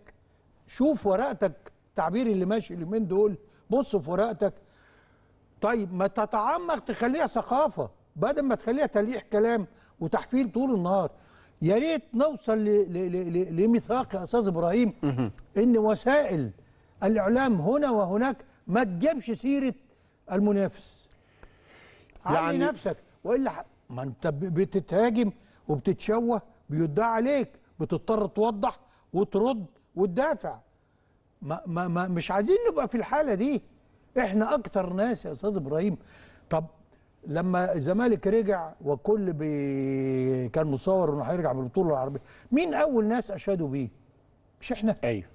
شوف ورقتك التعبير اللي ماشي اليومين دول بص في ورقتك طيب ما تتعمق تخليها ثقافه بدل ما تخليها تلقيح كلام وتحفيل طول النهار يا ريت نوصل لميثاق يا استاذ ابراهيم ان وسائل الاعلام هنا وهناك ما تجيبش سيره المنافس يعني علي نفسك والا ما انت بتتهاجم وبتتشوه بيدعى عليك بتضطر توضح وترد وتدافع ما ما ما مش عايزين نبقى في الحاله دي احنا اكتر ناس يا استاذ ابراهيم طب لما الزمالك رجع وكل بي كان مصور انه هيرجع بالبطوله العربيه مين اول ناس اشادوا بيه مش احنا ايوه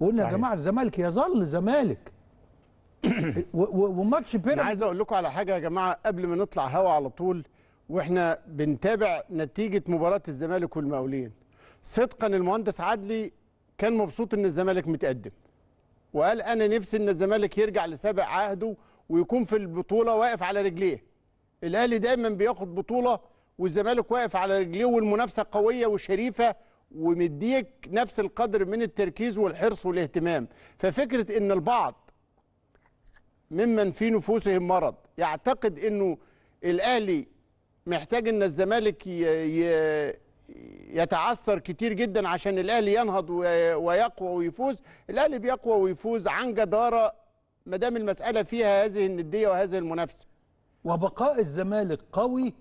وقلنا يا جماعه الزمالك يظل زمالك وماتش بيراميدز انا عايز اقول لكم على حاجه يا جماعه قبل ما نطلع هوا على طول واحنا بنتابع نتيجه مباراه الزمالك والمقاولين صدقا المهندس عدلي كان مبسوط ان الزمالك متقدم وقال انا نفسي ان الزمالك يرجع لسابق عهده ويكون في البطوله واقف على رجليه الاهلي دايما بياخد بطوله والزمالك واقف على رجليه والمنافسه قويه وشريفه ومديك نفس القدر من التركيز والحرص والاهتمام ففكره ان البعض ممن في نفوسهم مرض يعتقد انه الاهلي محتاج ان الزمالك يتعثر كتير جدا عشان الاهلي ينهض ويقوى ويفوز الاهلي بيقوى ويفوز عن جداره ما دام المساله فيها هذه النديه وهذه المنافسه وبقاء الزمالك قوي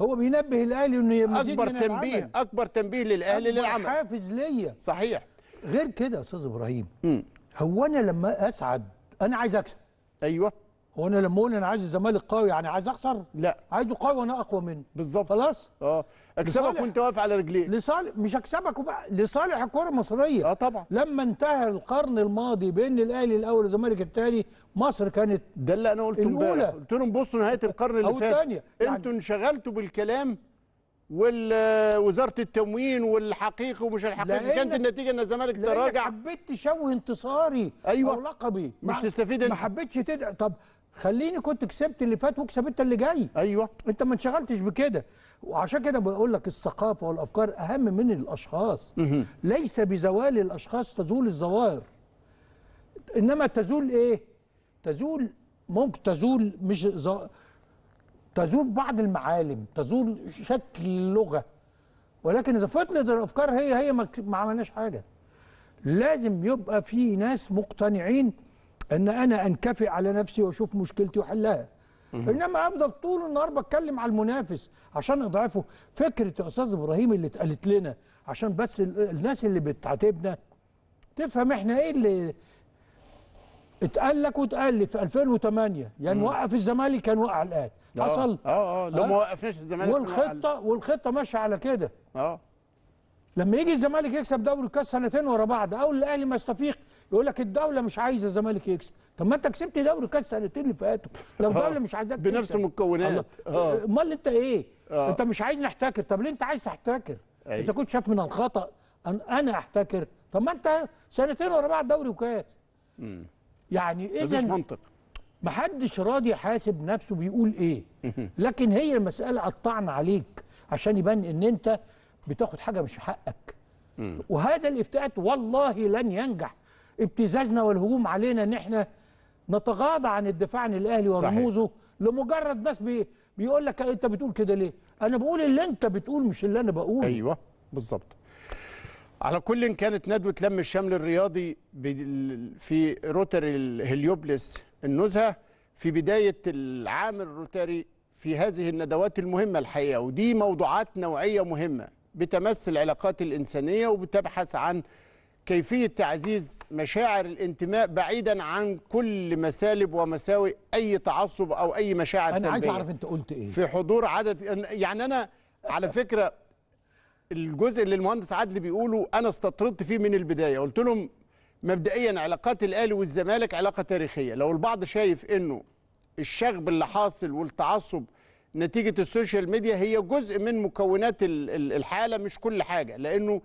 هو بينبه الاهلي انه اكبر من تنبيه العمل. اكبر تنبيه للاهلي للعمل حافز ليا صحيح غير كده يا استاذ ابراهيم م. هو انا لما اسعد انا عايز اكسب ايوه هو انا لما اقول انا عايز الزمالك قوي يعني عايز اخسر لا عايزه قوي وانا اقوى منه بالظبط خلاص اه اكسبك وانت واقف على رجليك لصالح مش اكسبك وبقى لصالح الكره المصريه اه طبعا لما انتهى القرن الماضي بين الاهلي الاول والزمالك الثاني مصر كانت ده اللي انا قلته الاولى قلت لهم بصوا نهايه القرن اللي فات الثانيه يعني انتوا انشغلتوا بالكلام ووزاره التموين والحقيقي ومش الحقيقي كانت النتيجه ان الزمالك تراجع حبيت تشوه انتصاري أيوة او لقبي مش تستفيد انت ما حبيتش تدع طب خليني كنت كسبت اللي فات واكسب انت اللي جاي ايوه انت ما انشغلتش بكده وعشان كده بقول لك الثقافه والافكار اهم من الاشخاص مه. ليس بزوال الاشخاص تزول الظواهر انما تزول ايه تزول ممكن تزول مش ز... تزول بعض المعالم تزول شكل اللغه ولكن اذا فضلت الافكار هي هي ما عملناش حاجه لازم يبقى في ناس مقتنعين ان انا انكفئ على نفسي واشوف مشكلتي واحلها انما افضل طول النهار بتكلم على المنافس عشان اضعفه فكره يا استاذ ابراهيم اللي اتقالت لنا عشان بس الناس اللي بتعاتبنا تفهم احنا ايه اللي اتقال لك واتقال لي في 2008 يعني وقف الزمالك كان وقع الاهلي آه. حصل اه اه لو ما وقفناش الزمالك والخطه والخطه ماشيه على كده اه لما يجي الزمالك يكسب دوري الكاس سنتين ورا بعض او الاهلي ما يستفيق يقول لك الدوله مش عايزه الزمالك يكسب طب ما انت كسبت دوري كاس السنتين اللي فاتوا لو آه. الدوله مش عايزاك بنفس المكونات آه. امال انت ايه أوه. انت مش عايز نحتكر طب ليه انت عايز تحتكر اذا كنت شايف من الخطا ان انا احتكر طب ما انت سنتين ورا بعض دوري وكاس يعني اذا مش منطق محدش راضي يحاسب نفسه بيقول ايه لكن هي المساله الطعن عليك عشان يبان ان انت بتاخد حاجه مش حقك وهذا الافتاءات والله لن ينجح ابتزازنا والهجوم علينا ان احنا نتغاضى عن الدفاع عن الاهلي ورموزه لمجرد ناس بي بيقول لك إيه، انت بتقول كده ليه؟ انا بقول اللي انت بتقول مش اللي انا بقوله ايوه بالظبط. على كل إن كانت ندوه لم الشمل الرياضي في روتري الهليوبلس النزهه في بدايه العام الروتري في هذه الندوات المهمه الحقيقه ودي موضوعات نوعيه مهمه بتمس العلاقات الانسانيه وبتبحث عن كيفية تعزيز مشاعر الانتماء بعيدا عن كل مسالب ومساوئ أي تعصب أو أي مشاعر أنا سلبية أنا عايز أعرف أنت قلت إيه في حضور عدد يعني أنا على فكرة الجزء اللي المهندس عدلي بيقوله أنا استطردت فيه من البداية قلت لهم مبدئيا علاقات الأهلي والزمالك علاقة تاريخية لو البعض شايف أنه الشغب اللي حاصل والتعصب نتيجة السوشيال ميديا هي جزء من مكونات الحالة مش كل حاجة لأنه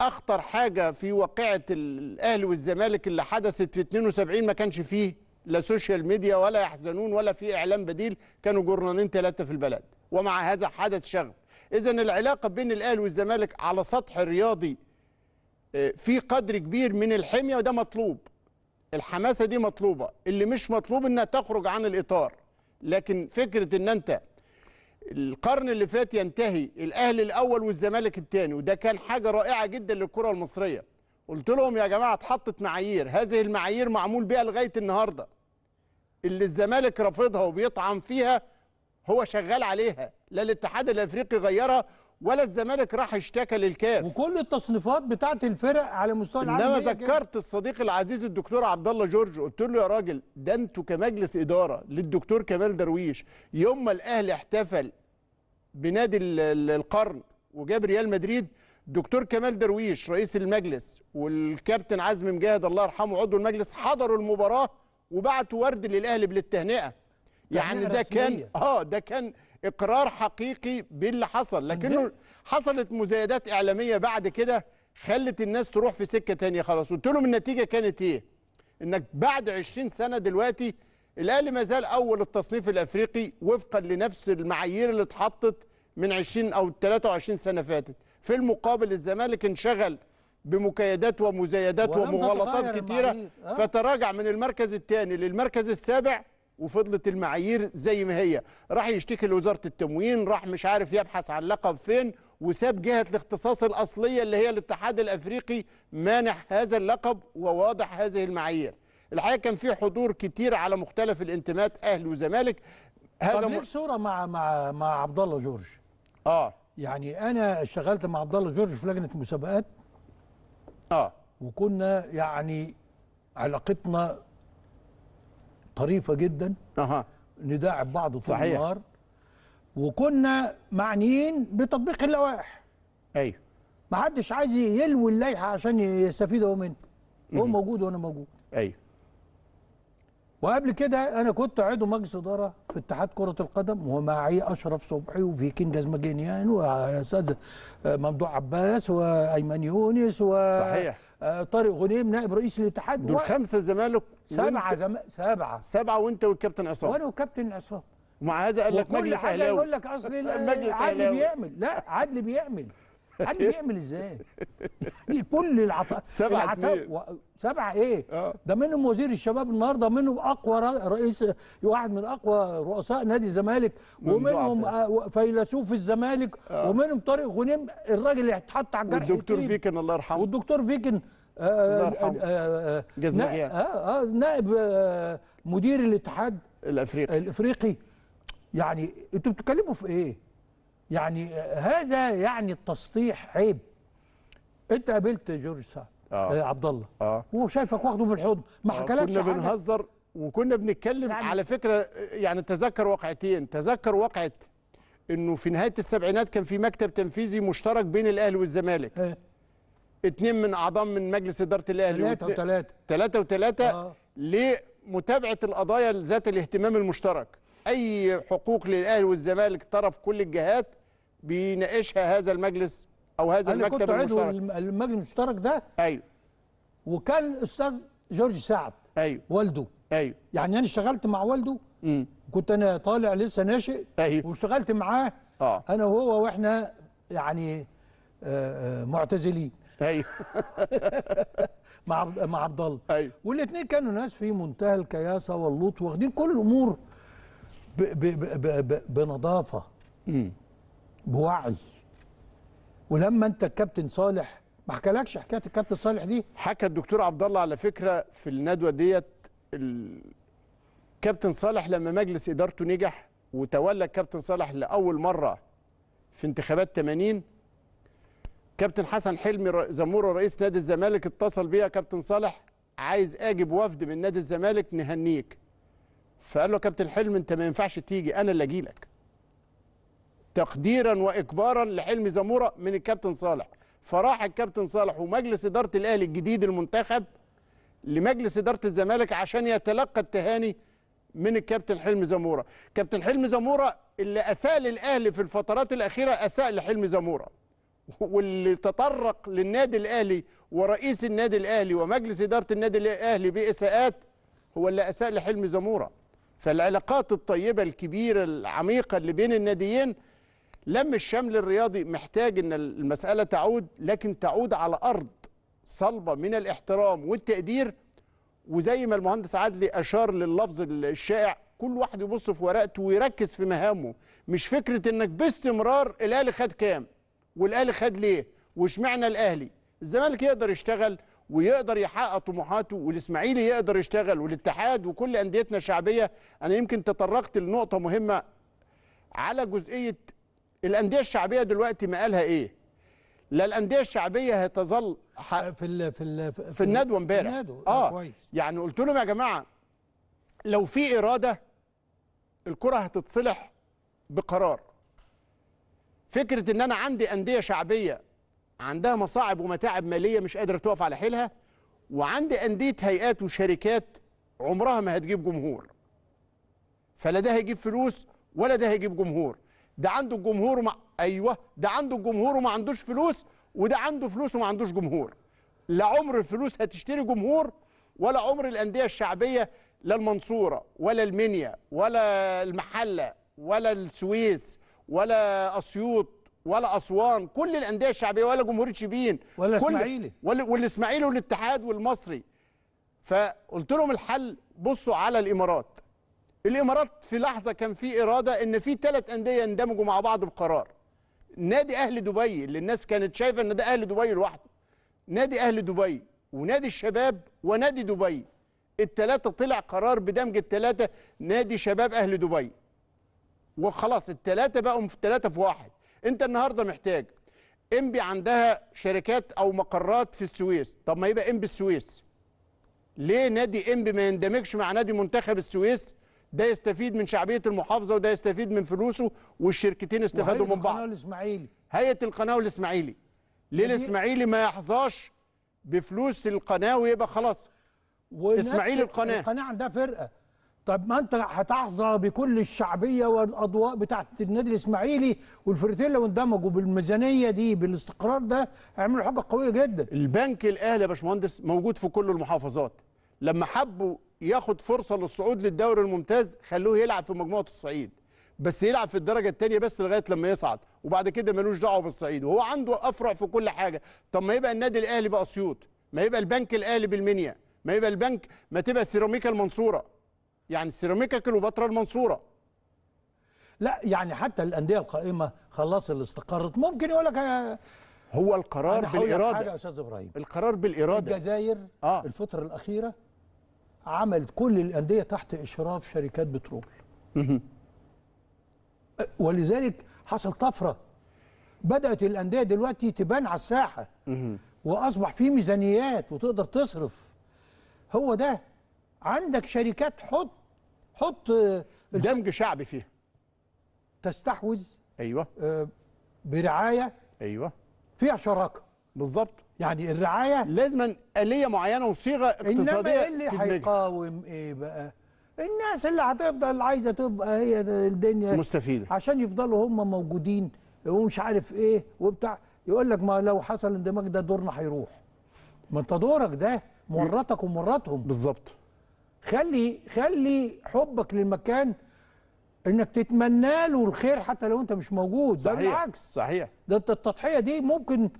اخطر حاجه في واقعه الاهلي والزمالك اللي حدثت في 72 ما كانش فيه لا سوشيال ميديا ولا يحزنون ولا في اعلام بديل كانوا جورنالين ثلاثه في البلد ومع هذا حدث شغب اذا العلاقه بين الاهلي والزمالك على سطح رياضي آه، في قدر كبير من الحميه وده مطلوب الحماسه دي مطلوبه اللي مش مطلوب انها تخرج عن الاطار لكن فكره ان انت القرن اللي فات ينتهي الاهلي الاول والزمالك الثاني وده كان حاجه رائعه جدا للكره المصريه قلت لهم يا جماعه اتحطت معايير هذه المعايير معمول بيها لغايه النهارده اللي الزمالك رافضها وبيطعن فيها هو شغال عليها لا الاتحاد الافريقي غيرها ولا الزمالك راح اشتكى للكاف وكل التصنيفات بتاعه الفرق على مستوى العالم انما ذكرت الصديق العزيز الدكتور عبد الله جورج قلت له يا راجل ده انتوا كمجلس اداره للدكتور كمال درويش يوم ما الاهلي احتفل بنادي القرن وجاب ريال مدريد الدكتور كمال درويش رئيس المجلس والكابتن عزمي مجاهد الله يرحمه عضو المجلس حضروا المباراه وبعتوا ورد للاهلي بالتهنئه يعني ده كان اه ده كان اقرار حقيقي باللي حصل لكنه حصلت مزايدات اعلاميه بعد كده خلت الناس تروح في سكه ثانيه خلاص قلت لهم النتيجه كانت ايه انك بعد 20 سنه دلوقتي الاهلي ما زال اول التصنيف الافريقي وفقا لنفس المعايير اللي اتحطت من 20 او 23 سنه فاتت في المقابل الزمالك انشغل بمكايدات ومزايدات ومغالطات كتيره آه. فتراجع من المركز الثاني للمركز السابع وفضلت المعايير زي ما هي راح يشتكي لوزاره التموين راح مش عارف يبحث عن لقب فين وساب جهه الاختصاص الاصليه اللي هي الاتحاد الافريقي مانح هذا اللقب وواضح هذه المعايير الحقيقه كان في حضور كتير على مختلف الانتماءات اهلي وزمالك هذا طب ليه صوره مع مع مع عبد الله جورج اه يعني انا اشتغلت مع عبد الله جورج في لجنه المسابقات اه وكنا يعني علاقتنا طريفه جدا اها نداعب بعض طول صحيح. النهار وكنا معنيين بتطبيق اللوائح ايوه ما حدش عايز يلوي اللائحه عشان يستفيد هو منها هو موجود وانا موجود ايوه وقبل كده انا كنت عضو مجلس اداره في اتحاد كره القدم ومعي اشرف صبحي وفيكين جزمجانيان واستاذ ممدوح عباس وايمن يونس و صحيح آه، طارق غنيم نائب رئيس الاتحاد دول خمسه زمالك سبعه وانت... زم... سبعه سبعه وانت والكابتن عصام وانا والكابتن عصام ومع هذا قال لك مجلس اهلاوي يقول لك اصل عدلي بيعمل لا عدلي بيعمل حد بيعمل ازاي؟ يعني كل العطاء سبعة العطاء و... سبعة ايه؟ آه. ده منهم وزير الشباب النهارده منهم اقوى رئيس واحد من اقوى رؤساء نادي الزمالك ومنهم آه، فيلسوف الزمالك آه. ومنهم طارق غنيم الراجل اللي اتحط على الجرح والدكتور فيكن الله يرحمه والدكتور فيكن آه آه، آه،, آه آه نائب مدير الاتحاد الافريقي الافريقي يعني انتوا بتتكلموا في ايه؟ يعني آه، هذا يعني التسطيح عيب انت قابلت جورج سعد آه. آه عبد الله آه. وشايفك واخده بالحضن ما آه، حكالكش آه. كنا بنهزر وكنا بنتكلم يعني على فكره آه، يعني تذكر واقعتين تذكر واقعه انه في نهايه السبعينات كان في مكتب تنفيذي مشترك بين الاهلي والزمالك آه. اتنين من اعضاء من مجلس اداره الاهلي ثلاثه وثلاثه ثلاثه وثلاثه آه. لمتابعه القضايا ذات الاهتمام المشترك اي حقوق للاهلي والزمالك طرف كل الجهات بيناقشها هذا المجلس او هذا المكتب كنت عضو المجلس المشترك ده ايوه وكان الاستاذ جورج سعد ايوه والده ايوه يعني انا اشتغلت مع والده امم كنت انا طالع لسه ناشئ ايوه واشتغلت معاه اه انا وهو واحنا يعني آه، آه، معتزلين ايوه مع مع عبد الله ايوه والاثنين كانوا ناس في منتهى الكياسه واللطف واخدين كل الامور بنظافه امم بوعي ولما انت الكابتن صالح ما حكالكش حكايه الكابتن صالح دي حكى الدكتور عبد الله على فكره في الندوه ديت الكابتن صالح لما مجلس ادارته نجح وتولى الكابتن صالح لاول مره في انتخابات 80 كابتن حسن حلمي زموره رئيس نادي الزمالك اتصل بيا كابتن صالح عايز اجيب وفد من نادي الزمالك نهنيك فقال له كابتن حلمي انت ما ينفعش تيجي انا اللي اجي لك تقديرا واكبارا لحلم زموره من الكابتن صالح فراح الكابتن صالح ومجلس اداره الاهلي الجديد المنتخب لمجلس اداره الزمالك عشان يتلقى التهاني من الكابتن حلمي زموره كابتن حلمي زموره اللي اساء للاهلي في الفترات الاخيره اساء لحلم زموره واللي تطرق للنادي الاهلي ورئيس النادي الاهلي ومجلس اداره النادي الاهلي باساءات هو اللي اساء لحلم زموره فالعلاقات الطيبه الكبيره العميقه اللي بين الناديين لم الشمل الرياضي محتاج ان المساله تعود لكن تعود على ارض صلبه من الاحترام والتقدير وزي ما المهندس عادلي اشار لللفظ الشائع كل واحد يبص في ورقته ويركز في مهامه مش فكره انك باستمرار الاهلي خد كام والاهلي خد ليه واشمعنى الاهلي الزمالك يقدر يشتغل ويقدر يحقق طموحاته والاسماعيلي يقدر يشتغل والاتحاد وكل انديتنا الشعبيه انا يمكن تطرقت لنقطه مهمه على جزئيه الانديه الشعبيه دلوقتي مقالها ايه لا الانديه الشعبيه هتظل في ال في ال في, في الندوه امبارح آه،, اه كويس. يعني قلت لهم يا جماعه لو في اراده الكره هتتصلح بقرار فكره ان انا عندي انديه شعبيه عندها مصاعب ومتاعب ماليه مش قادره تقف على حيلها وعندي انديه هيئات وشركات عمرها ما هتجيب جمهور فلا ده هيجيب فلوس ولا ده هيجيب جمهور ده عنده الجمهور ما ايوه ده عنده الجمهور وما عندوش فلوس وده عنده فلوس وما عندوش جمهور لا عمر الفلوس هتشتري جمهور ولا عمر الانديه الشعبيه لا المنصوره ولا المنيا ولا المحله ولا السويس ولا اسيوط ولا اسوان كل الانديه الشعبيه ولا جمهور شبين ولا الاسماعيلي والاسماعيلي والاتحاد والمصري فقلت لهم الحل بصوا على الامارات الامارات في لحظه كان في اراده ان في ثلاث انديه يندمجوا مع بعض بقرار نادي اهل دبي اللي الناس كانت شايفه ان ده اهل دبي لوحده نادي اهل دبي ونادي الشباب ونادي دبي الثلاثه طلع قرار بدمج الثلاثه نادي شباب اهل دبي وخلاص الثلاثه بقوا في الثلاثه في واحد انت النهارده محتاج انبي عندها شركات او مقرات في السويس طب ما يبقى انبي السويس ليه نادي انبي ما يندمجش مع نادي منتخب السويس ده يستفيد من شعبيه المحافظه وده يستفيد من فلوسه والشركتين استفادوا من بعض. هيئه القناه الاسماعيلي هيئه القناه والاسماعيلي ليه الاسماعيلي ما يحظاش بفلوس القناه ويبقى خلاص اسماعيل القناه القناه عندها فرقه طب ما انت هتحظى بكل الشعبيه والاضواء بتاعه النادي الاسماعيلي والفرقتين لو اندمجوا بالميزانيه دي بالاستقرار ده هيعملوا حاجه قويه جدا. البنك الاهلي يا باشمهندس موجود في كل المحافظات لما حبوا ياخد فرصه للصعود للدوري الممتاز خلوه يلعب في مجموعه الصعيد بس يلعب في الدرجه الثانيه بس لغايه لما يصعد وبعد كده ملوش دعوه بالصعيد وهو عنده افرع في كل حاجه طب ما يبقى النادي الاهلي باسيوط ما يبقى البنك الاهلي بالمنيا ما يبقى البنك ما تبقى سيراميكا المنصوره يعني سيراميكا كليوباترا المنصوره لا يعني حتى الانديه القائمه خلاص اللي استقرت ممكن يقول لك انا هو القرار أنا بالاراده حاجة يا استاذ ابراهيم القرار بالاراده الجزائر آه. الفتره الاخيره عملت كل الانديه تحت اشراف شركات بترول ولذلك حصل طفره بدات الانديه دلوقتي تبان على الساحه واصبح في ميزانيات وتقدر تصرف هو ده عندك شركات حط حط آه، دمج شعبي فيها تستحوذ ايوه آه، برعايه ايوه فيها شراكه بالظبط يعني الرعايه لازما اليه معينه وصيغه اقتصاديه انما إيه اللي هيقاوم ايه بقى الناس اللي هتفضل عايزه تبقى هي الدنيا مستفيده عشان يفضلوا هم موجودين ومش عارف ايه وبتاع يقول لك ما لو حصل اندماج ده دورنا هيروح ما انت دورك ده مرتك ومرتهم بالظبط خلي خلي حبك للمكان انك تتمنى له الخير حتى لو انت مش موجود صحيح. ده بالعكس صحيح ده التضحيه دي ممكن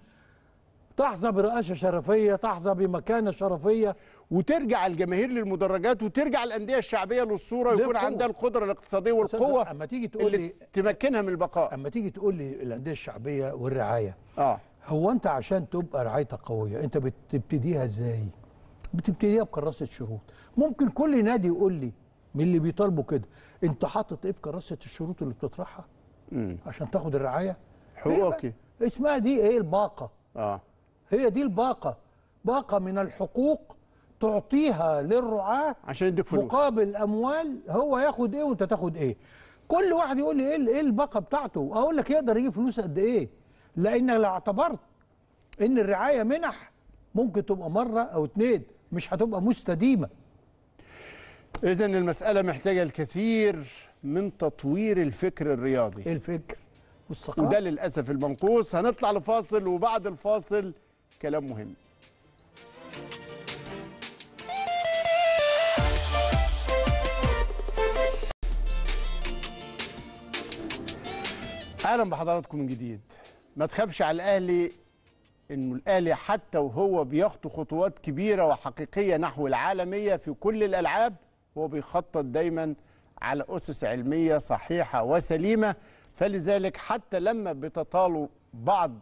تحظى برئاسه شرفيه تحظى بمكانه شرفيه وترجع الجماهير للمدرجات وترجع الانديه الشعبيه للصوره يكون عندها القدره الاقتصاديه والقوه اما تيجي تقول اللي تمكنها من البقاء اما تيجي تقول لي الانديه الشعبيه والرعايه اه هو انت عشان تبقى رعايتك قويه انت بتبتديها ازاي بتبتديها بكراسه شروط ممكن كل نادي يقول لي من اللي بيطالبوا كده انت حاطط ايه بكراسه الشروط اللي بتطرحها عشان تاخد الرعايه حقوقي إيه اسمها دي ايه الباقه اه هي دي الباقة باقة من الحقوق تعطيها للرعاة عشان يديك فلوس مقابل أموال هو ياخد إيه وأنت تاخد إيه كل واحد يقول لي إيه, إيه الباقة بتاعته أقول لك يقدر يجيب فلوس قد إيه لأن لو اعتبرت إن الرعاية منح ممكن تبقى مرة أو اتنين مش هتبقى مستديمة إذا المسألة محتاجة الكثير من تطوير الفكر الرياضي الفكر والثقافة وده للأسف المنقوص هنطلع لفاصل وبعد الفاصل كلام مهم اهلا بحضراتكم من جديد ما تخافش على الاهلي انه الاهلي حتى وهو بيخطو خطوات كبيره وحقيقيه نحو العالميه في كل الالعاب هو بيخطط دايما على اسس علميه صحيحه وسليمه فلذلك حتى لما بتطالوا بعض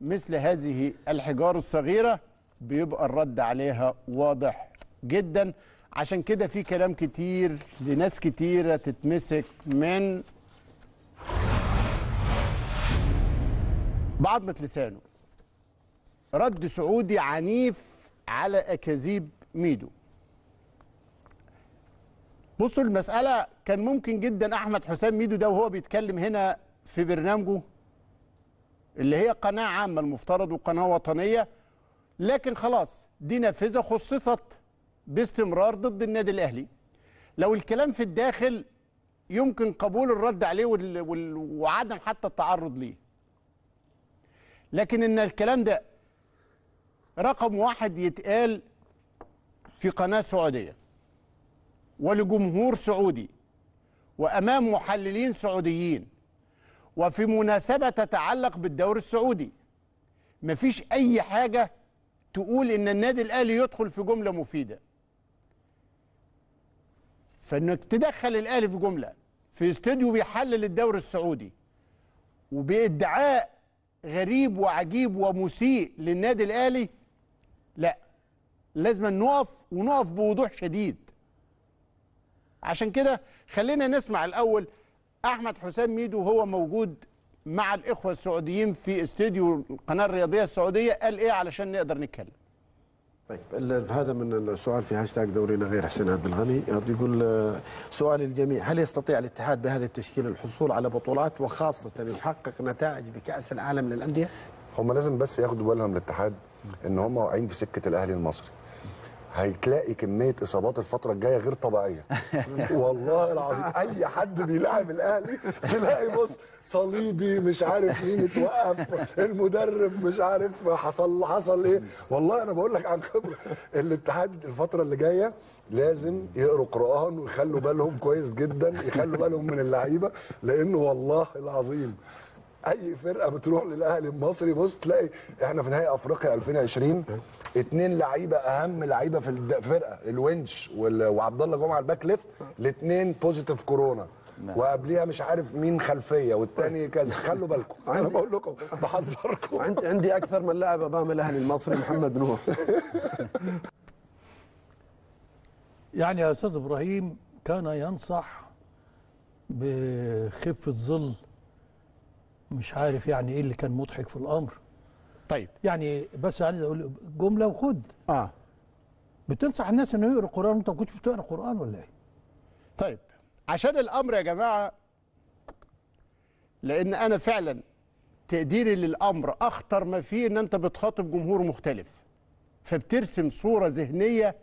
مثل هذه الحجار الصغيرة بيبقى الرد عليها واضح جدا عشان كده في كلام كتير لناس كتيرة تتمسك من بعضمة لسانه رد سعودي عنيف على أكاذيب ميدو بصوا المسألة كان ممكن جدا أحمد حسام ميدو ده وهو بيتكلم هنا في برنامجه اللي هي قناه عامه المفترض وقناه وطنيه لكن خلاص دي نافذه خصصت باستمرار ضد النادي الاهلي لو الكلام في الداخل يمكن قبول الرد عليه وعدم حتى التعرض ليه لكن ان الكلام ده رقم واحد يتقال في قناه سعوديه ولجمهور سعودي وامام محللين سعوديين وفي مناسبة تتعلق بالدوري السعودي مفيش أي حاجة تقول إن النادي الأهلي يدخل في جملة مفيدة فإنك تدخل الأهلي في جملة في استوديو بيحلل الدوري السعودي وبادعاء غريب وعجيب ومسيء للنادي الأهلي لا لازم نقف ونقف بوضوح شديد عشان كده خلينا نسمع الأول احمد حسام ميدو وهو موجود مع الاخوه السعوديين في استديو القناه الرياضيه السعوديه قال ايه علشان نقدر نتكلم طيب هذا من السؤال في هاشتاج دورينا غير حسين عبد الغني يقول آه، سؤال الجميع هل يستطيع الاتحاد بهذا التشكيل الحصول على بطولات وخاصة يحقق نتائج بكأس العالم للأندية؟ هم لازم بس ياخدوا بالهم الاتحاد ان هم واقعين في سكة الأهلي المصري هتلاقي كميه اصابات الفتره الجايه غير طبيعيه والله العظيم اي حد بيلاعب الاهلي تلاقي بص صليبي مش عارف مين اتوقف المدرب مش عارف حصل حصل ايه والله انا بقول لك عن خبره الاتحاد الفتره اللي جايه لازم يقروا قران ويخلوا بالهم كويس جدا يخلوا بالهم من اللعيبه لانه والله العظيم اي فرقه بتروح للاهلي المصري بص تلاقي احنا في نهائي افريقيا 2020 اثنين لعيبه اهم لعيبه في الفرقه الونش وعبد الله جمعه الباك ليفت الاثنين بوزيتيف كورونا نعم. وقبليها مش عارف مين خلفيه والتاني كذا خلوا بالكم انا بقول لكم بحذركم عندي اكثر من لاعب امام الاهلي المصري محمد نوح يعني يا استاذ ابراهيم كان ينصح بخفه ظل مش عارف يعني ايه اللي كان مضحك في الامر طيب يعني بس عايز يعني اقول جمله وخد اه بتنصح الناس انه يقرا قران وانت ما كنتش بتقرا قران ولا ايه طيب عشان الامر يا جماعه لان انا فعلا تقديري للامر اخطر ما فيه ان انت بتخاطب جمهور مختلف فبترسم صوره ذهنيه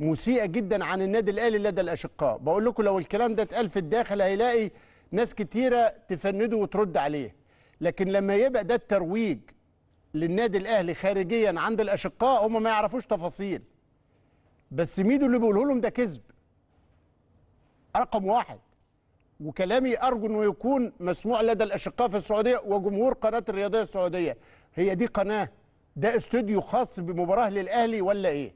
مسيئه جدا عن النادي الاهلي لدى الاشقاء بقول لكم لو الكلام ده اتقال في الداخل هيلاقي ناس كتيرة تفنده وترد عليه لكن لما يبقى ده الترويج للنادي الأهلي خارجيا عند الأشقاء هم ما يعرفوش تفاصيل بس ميدو اللي بيقوله لهم ده كذب رقم واحد وكلامي أرجو أنه يكون مسموع لدى الأشقاء في السعودية وجمهور قناة الرياضية السعودية هي دي قناة ده استوديو خاص بمباراة للأهلي ولا إيه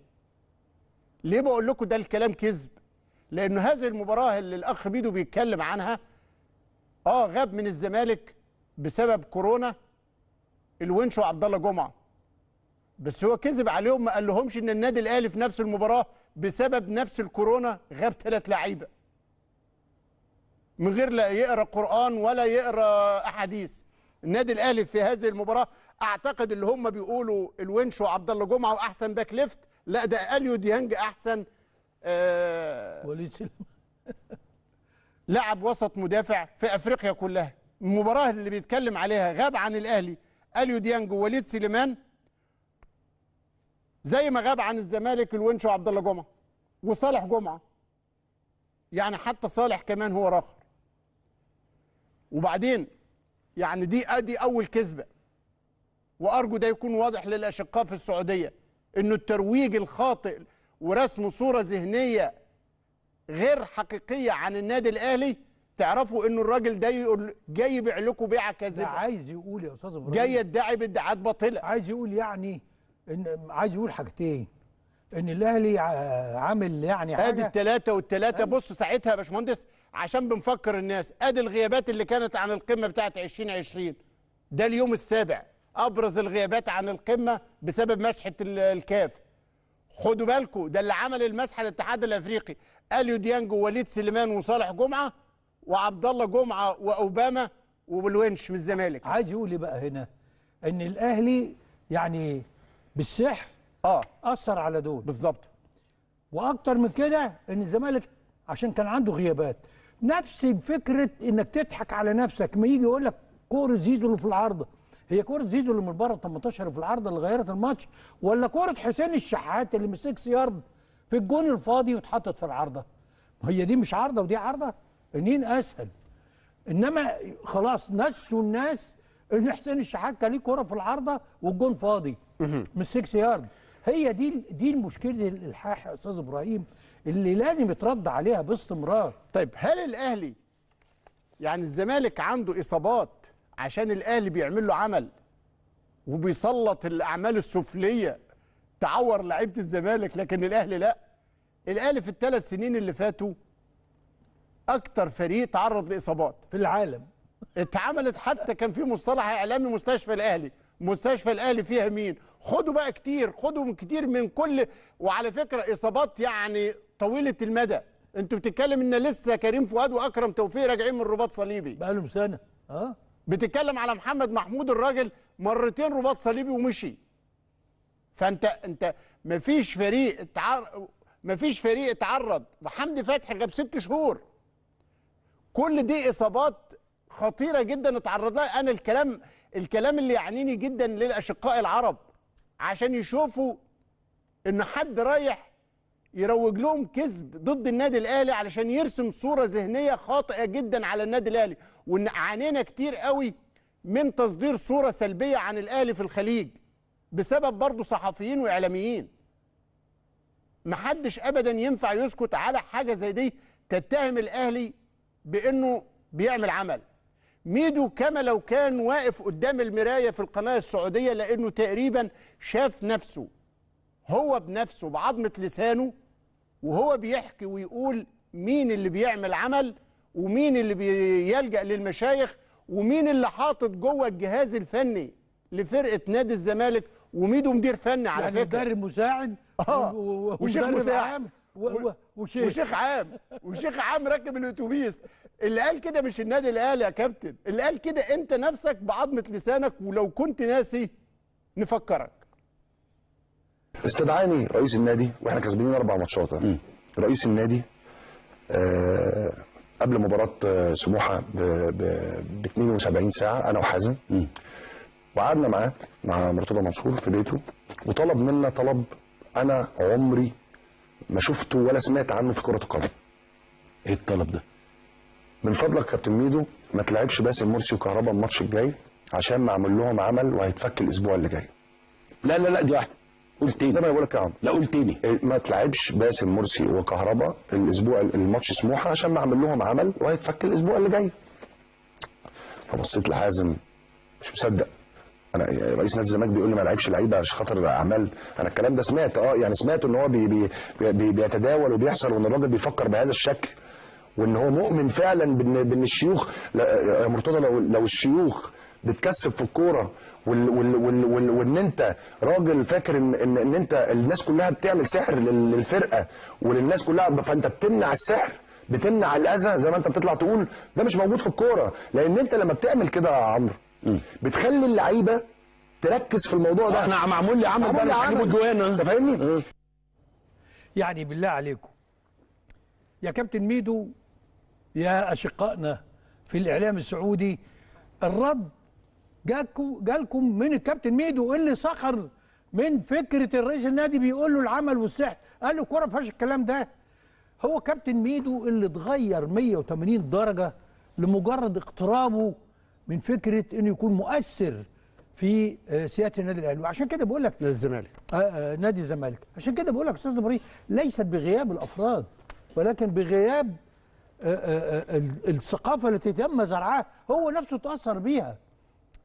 ليه بقول لكم ده الكلام كذب لأن هذه المباراة اللي الأخ ميدو بيتكلم عنها اه غاب من الزمالك بسبب كورونا الونش وعبد الله جمعه بس هو كذب عليهم ما قالهمش ان النادي الاهلي في نفس المباراه بسبب نفس الكورونا غاب ثلاث لعيبه من غير لا يقرا قران ولا يقرا احاديث النادي الاهلي في هذه المباراه اعتقد اللي هم بيقولوا الونش وعبد الله جمعه واحسن باك ليفت لا ده اليو ديانج احسن آه وليد سليمان لعب وسط مدافع في افريقيا كلها المباراه اللي بيتكلم عليها غاب عن الاهلي اليو ديانج ووليد سليمان زي ما غاب عن الزمالك الونش وعبد الله جمعه وصالح جمعه يعني حتى صالح كمان هو راخر وبعدين يعني دي ادي اول كذبه وارجو ده يكون واضح للاشقاء في السعوديه انه الترويج الخاطئ ورسم صوره ذهنيه غير حقيقيه عن النادي الاهلي تعرفوا ان الراجل ده يقول جاي يبيع لكم بيعه كاذبه عايز يقول يا استاذ ابراهيم جاي يدعي بادعاءات باطله عايز يقول يعني ان عايز يقول حاجتين ان الاهلي عامل يعني حاجه ادي الثلاثه والثلاثه بص ساعتها يا باشمهندس عشان بنفكر الناس ادي الغيابات اللي كانت عن القمه بتاعه 2020 ده اليوم السابع ابرز الغيابات عن القمه بسبب مسحه الكاف خدوا بالكم ده اللي عمل المسحه الاتحاد الافريقي اليو ديانج ووليد سليمان وصالح جمعه وعبد الله جمعه واوباما وبالونش من الزمالك عايز يقول إيه بقى هنا ان الاهلي يعني بالسحر اه اثر على دول بالظبط واكتر من كده ان الزمالك عشان كان عنده غيابات نفس فكره انك تضحك على نفسك ما يجي يقول لك كوره زيزو اللي في العارضه هي كوره زيزو اللي من بره 18 في العارضه اللي غيرت الماتش ولا كوره حسين الشحات اللي مسك يارد في الجون الفاضي وتحطت في العارضه هي دي مش عارضه ودي عارضه انين اسهل انما خلاص نسوا الناس ان حسين الشحات كان ليه كوره في العارضه والجون فاضي من 6 يارد هي دي دي المشكله الالحاح يا استاذ ابراهيم اللي لازم يترد عليها باستمرار طيب هل الاهلي يعني الزمالك عنده اصابات عشان الاهلي بيعمل له عمل وبيسلط الاعمال السفليه تعور لعيبه الزمالك لكن الاهلي لا الاهلي في الثلاث سنين اللي فاتوا اكتر فريق تعرض لاصابات في العالم اتعملت حتى كان في مصطلح اعلامي مستشفى الاهلي مستشفى الاهلي فيها مين خدوا بقى كتير خدوا كتير من كل وعلى فكره اصابات يعني طويله المدى انتوا بتتكلم ان لسه كريم فؤاد واكرم توفيق راجعين من رباط صليبي بقى لهم سنه اه بتتكلم على محمد محمود الراجل مرتين رباط صليبي ومشي فانت انت مفيش فريق اتعر مفيش فريق اتعرض وحمدي فتحي غاب ست شهور كل دي اصابات خطيره جدا اتعرض لها انا الكلام الكلام اللي يعنيني جدا للاشقاء العرب عشان يشوفوا ان حد رايح يروج لهم كذب ضد النادي الاهلي علشان يرسم صوره ذهنيه خاطئه جدا على النادي الاهلي وان عانينا كتير قوي من تصدير صوره سلبيه عن الاهلي في الخليج بسبب برضه صحفيين واعلاميين محدش ابدا ينفع يسكت على حاجه زي دي تتهم الاهلي بانه بيعمل عمل ميدو كما لو كان واقف قدام المرايه في القناه السعوديه لانه تقريبا شاف نفسه هو بنفسه بعظمه لسانه وهو بيحكي ويقول مين اللي بيعمل عمل ومين اللي بيلجأ للمشايخ ومين اللي حاطط جوه الجهاز الفني لفرقه نادي الزمالك وميدو مدير فني على يعني فكره مدرب مساعد آه. وشيخ مساعد و... وشيخ وشيخ عام وشيخ عام راكب الاتوبيس اللي قال كده مش النادي الاهلي يا كابتن اللي قال كده انت نفسك بعضمه لسانك ولو كنت ناسي نفكرك استدعاني رئيس النادي واحنا كسبانين اربع ماتشات رئيس النادي آه قبل مباراه آه، سموحه ب 72 ساعه انا وحازم وقعدنا معاه مع مرتضى منصور في بيته وطلب منا طلب انا عمري ما شفته ولا سمعت عنه في كره القدم ايه الطلب ده من فضلك كابتن ميدو ما تلعبش باسم مرسي وكهربا الماتش الجاي عشان معمول لهم عمل وهيتفك الاسبوع اللي جاي لا لا لا دي واحده قول تاني زي ما بقول لك يا عم لا قول تاني إيه، ما تلعبش باسم مرسي وكهربا الاسبوع الماتش سموحه عشان معمول لهم عمل وهيتفك الاسبوع اللي جاي فبصيت لحازم مش مصدق انا رئيس نادي الزمالك بيقول لي ما لعبش لعيبه عشان خاطر اعمال انا الكلام ده سمعت اه يعني سمعت ان هو بي بي بي بيتداول وبيحصل وان الراجل بيفكر بهذا الشكل وان هو مؤمن فعلا بان بان الشيوخ يا مرتضى لو لو الشيوخ بتكسب في الكوره وال وال وال وال وان انت راجل فاكر ان ان, إن انت الناس كلها بتعمل سحر للفرقه وللناس كلها فانت بتمنع السحر بتمنع الاذى زي ما انت بتطلع تقول ده مش موجود في الكوره لان انت لما بتعمل كده يا عمرو بتخلي اللعيبه تركز في الموضوع ده احنا معمول لي عمل ده مش هجيبه جوانا انت فاهمني؟ يعني بالله عليكم يا كابتن ميدو يا اشقائنا في الاعلام السعودي الرد جاكم جالكم من الكابتن ميدو اللي سخر من فكره الرئيس النادي بيقول له العمل والسحر قال له الكوره ما فيهاش الكلام ده هو كابتن ميدو اللي اتغير 180 درجه لمجرد اقترابه من فكره انه يكون مؤثر في آه، سياده النادي الاهلي وعشان كده بقول لك نادي الزمالك آه, آه، نادي الزمالك عشان كده بقول لك استاذ ابراهيم ليست بغياب الافراد ولكن بغياب آه، الثقافه التي تم زرعها هو نفسه تاثر بيها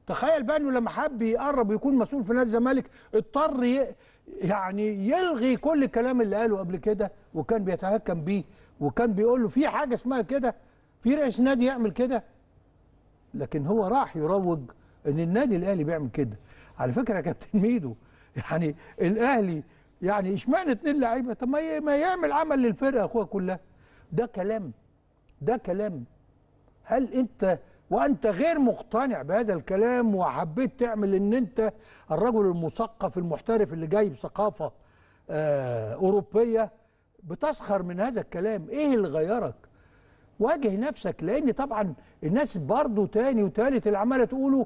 تخيل بقى انه لما حب يقرب ويكون مسؤول في نادي الزمالك اضطر يعني يلغي كل الكلام اللي قاله قبل كده وكان بيتهكم بيه وكان بيقول له في حاجه اسمها كده في رئيس نادي يعمل كده لكن هو راح يروج ان النادي الاهلي بيعمل كده على فكره يا كابتن ميدو يعني الاهلي يعني اشمعنى اتنين لعيبه طب ما يعمل عمل للفرقه اخوها كلها ده كلام ده كلام هل انت وانت غير مقتنع بهذا الكلام وحبيت تعمل ان انت الرجل المثقف المحترف اللي جاي بثقافه آه، اوروبيه بتسخر من هذا الكلام ايه اللي غيرك واجه نفسك لان طبعا الناس برضه تاني وتالت اللي عماله تقولوا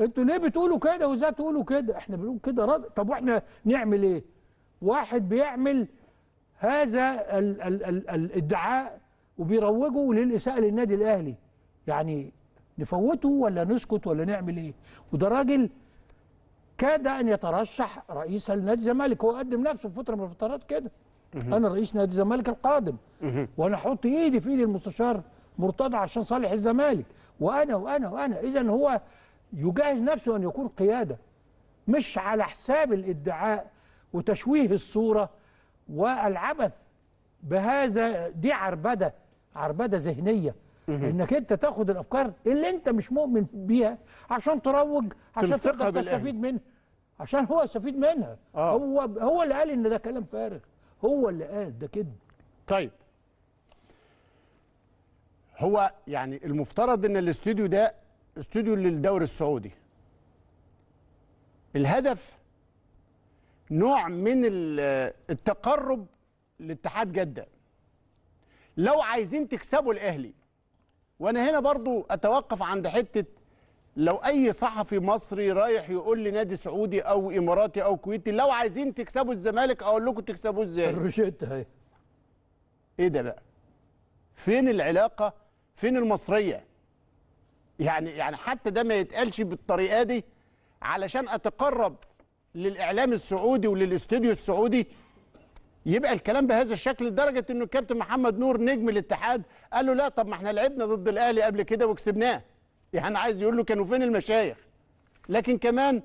انتوا ليه بتقولوا كده وازاي تقولوا كده احنا بنقول كده رد طب واحنا نعمل ايه واحد بيعمل هذا ال ال ال الادعاء وبيروجه للاساءه للنادي الاهلي يعني نفوته ولا نسكت ولا نعمل ايه وده راجل كاد ان يترشح رئيسا لنادي الزمالك هو قدم نفسه في فتره من الفترات كده انا رئيس نادي الزمالك القادم وانا احط ايدي في ايد المستشار مرتضى عشان صالح الزمالك وانا وانا وانا اذا هو يجهز نفسه ان يكون قياده مش على حساب الادعاء وتشويه الصوره والعبث بهذا دي عربده عربده ذهنيه انك انت تاخد الافكار اللي انت مش مؤمن بيها عشان تروج عشان تقدر تستفيد منها عشان هو يستفيد منها آه. هو هو اللي قال ان ده كلام فارغ هو اللي قال ده كذب طيب هو يعني المفترض ان الاستوديو ده استوديو للدوري السعودي الهدف نوع من التقرب لاتحاد جده لو عايزين تكسبوا الاهلي وانا هنا برضو اتوقف عند حته لو اي صحفي مصري رايح يقول لنادي سعودي او اماراتي او كويتي لو عايزين تكسبوا الزمالك اقول لكم تكسبوه ازاي الروشيت اهي ايه ده بقى فين العلاقه فين المصريه يعني يعني حتى ده ما يتقالش بالطريقه دي علشان اتقرب للاعلام السعودي وللاستوديو السعودي يبقى الكلام بهذا الشكل لدرجه انه الكابتن محمد نور نجم الاتحاد قال له لا طب ما احنا لعبنا ضد الاهلي قبل كده وكسبناه يعني عايز يقول له كانوا فين المشايخ لكن كمان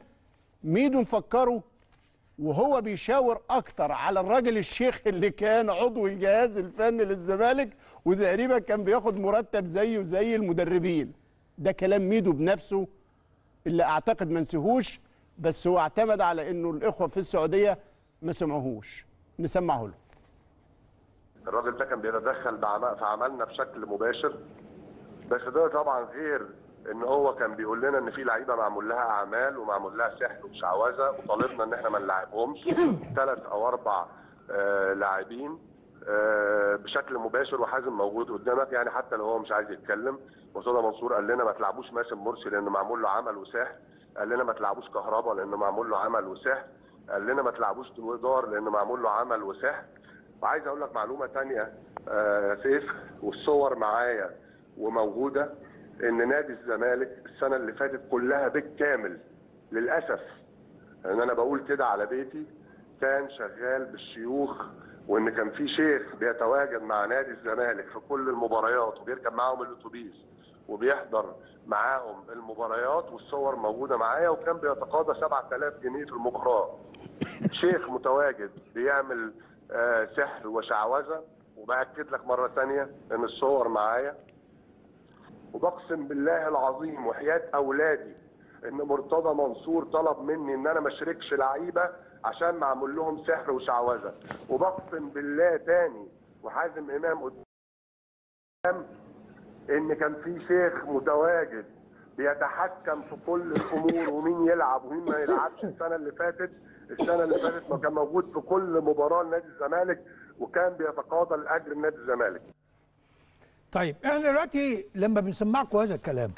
ميدو مفكره وهو بيشاور اكتر على الراجل الشيخ اللي كان عضو الجهاز الفني للزمالك وتقريبا كان بياخد مرتب زيه زي المدربين ده كلام ميدو بنفسه اللي اعتقد ما نسيهوش بس هو اعتمد على انه الاخوه في السعوديه ما سمعوهوش نسمعه له الراجل ده كان بيتدخل في عملنا بشكل مباشر بس ده طبعا غير ان هو كان بيقول لنا ان في لعيبه معمول لها اعمال ومعمول لها سحر وشعوذه وطالبنا ان احنا ما نلعبهمش ثلاث او اربع آه لاعبين آه بشكل مباشر وحازم موجود قدامك يعني حتى لو هو مش عايز يتكلم وصلى منصور قال لنا ما تلعبوش ماسم مرسي لانه معمول له عمل وسحر قال لنا ما تلعبوش كهربا لانه معمول له عمل وسحر قال لنا ما تلعبوش دار لانه معمول له عمل وسحر وعايز اقول لك معلومه ثانيه آه سيف والصور معايا وموجوده ان نادي الزمالك السنه اللي فاتت كلها بالكامل للاسف لان انا بقول كده على بيتي كان شغال بالشيوخ وان كان في شيخ بيتواجد مع نادي الزمالك في كل المباريات وبيركب معاهم الاتوبيس وبيحضر معاهم المباريات والصور موجوده معايا وكان بيتقاضى 7000 جنيه في المباراه. شيخ متواجد بيعمل آه، سحر وشعوذه وباكد لك مره ثانيه ان الصور معايا وبقسم بالله العظيم وحياه اولادي ان مرتضى منصور طلب مني ان انا ما اشركش لعيبه عشان معمول لهم سحر وشعوذه وبقسم بالله تاني وحازم امام قدام ان كان في شيخ متواجد بيتحكم في كل الامور ومين يلعب ومين ما يلعبش السنه اللي فاتت السنه اللي فاتت ما كان موجود في كل مباراه لنادي الزمالك وكان بيتقاضى الاجر لنادي الزمالك طيب احنا دلوقتي لما بنسمعكم هذا الكلام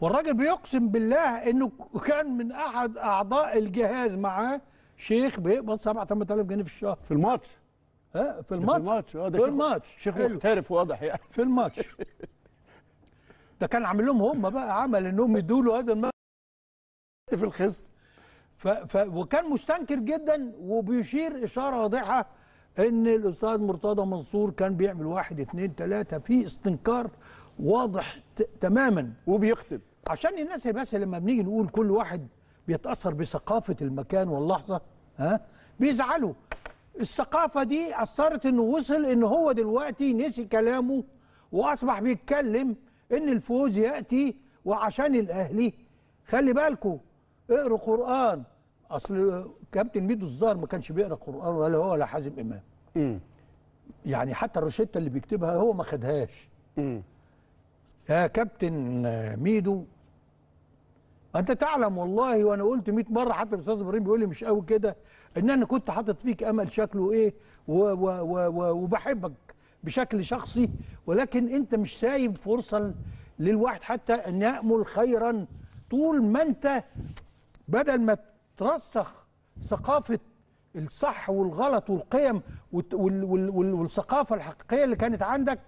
والراجل بيقسم بالله انه كان من احد اعضاء الجهاز معاه شيخ بيقبض 7 8000 جنيه في الشهر في الماتش ها في الماتش في الماتش اه ده في الماتش شيخ محترف واضح يعني في الماتش ده كان عامل لهم هم بقى عمل انهم يدوا له هذا المبلغ في الخصم ف... ف... وكان مستنكر جدا وبيشير اشاره واضحه ان الاستاذ مرتضى منصور كان بيعمل واحد اثنين ثلاثه في استنكار واضح تماما وبيقصد عشان الناس بس لما بنيجي نقول كل واحد بيتاثر بثقافه المكان واللحظه ها بيزعلوا الثقافه دي اثرت انه وصل ان هو دلوقتي نسي كلامه واصبح بيتكلم ان الفوز ياتي وعشان الاهلي خلي بالكم اقروا قران اصل كابتن ميدو الظاهر ما كانش بيقرا قران ولا هو ولا حازم امام م. يعني حتى الروشته اللي بيكتبها هو ما خدهاش يا كابتن ميدو انت تعلم والله وانا قلت 100 مره حتى الاستاذ ابراهيم بيقول لي مش قوي كده ان انا كنت حاطط فيك امل شكله ايه و و و و وبحبك بشكل شخصي ولكن انت مش سايب فرصه للواحد حتى ان يامل خيرا طول ما انت بدل ما ترسخ ثقافه الصح والغلط والقيم والثقافه الحقيقيه اللي كانت عندك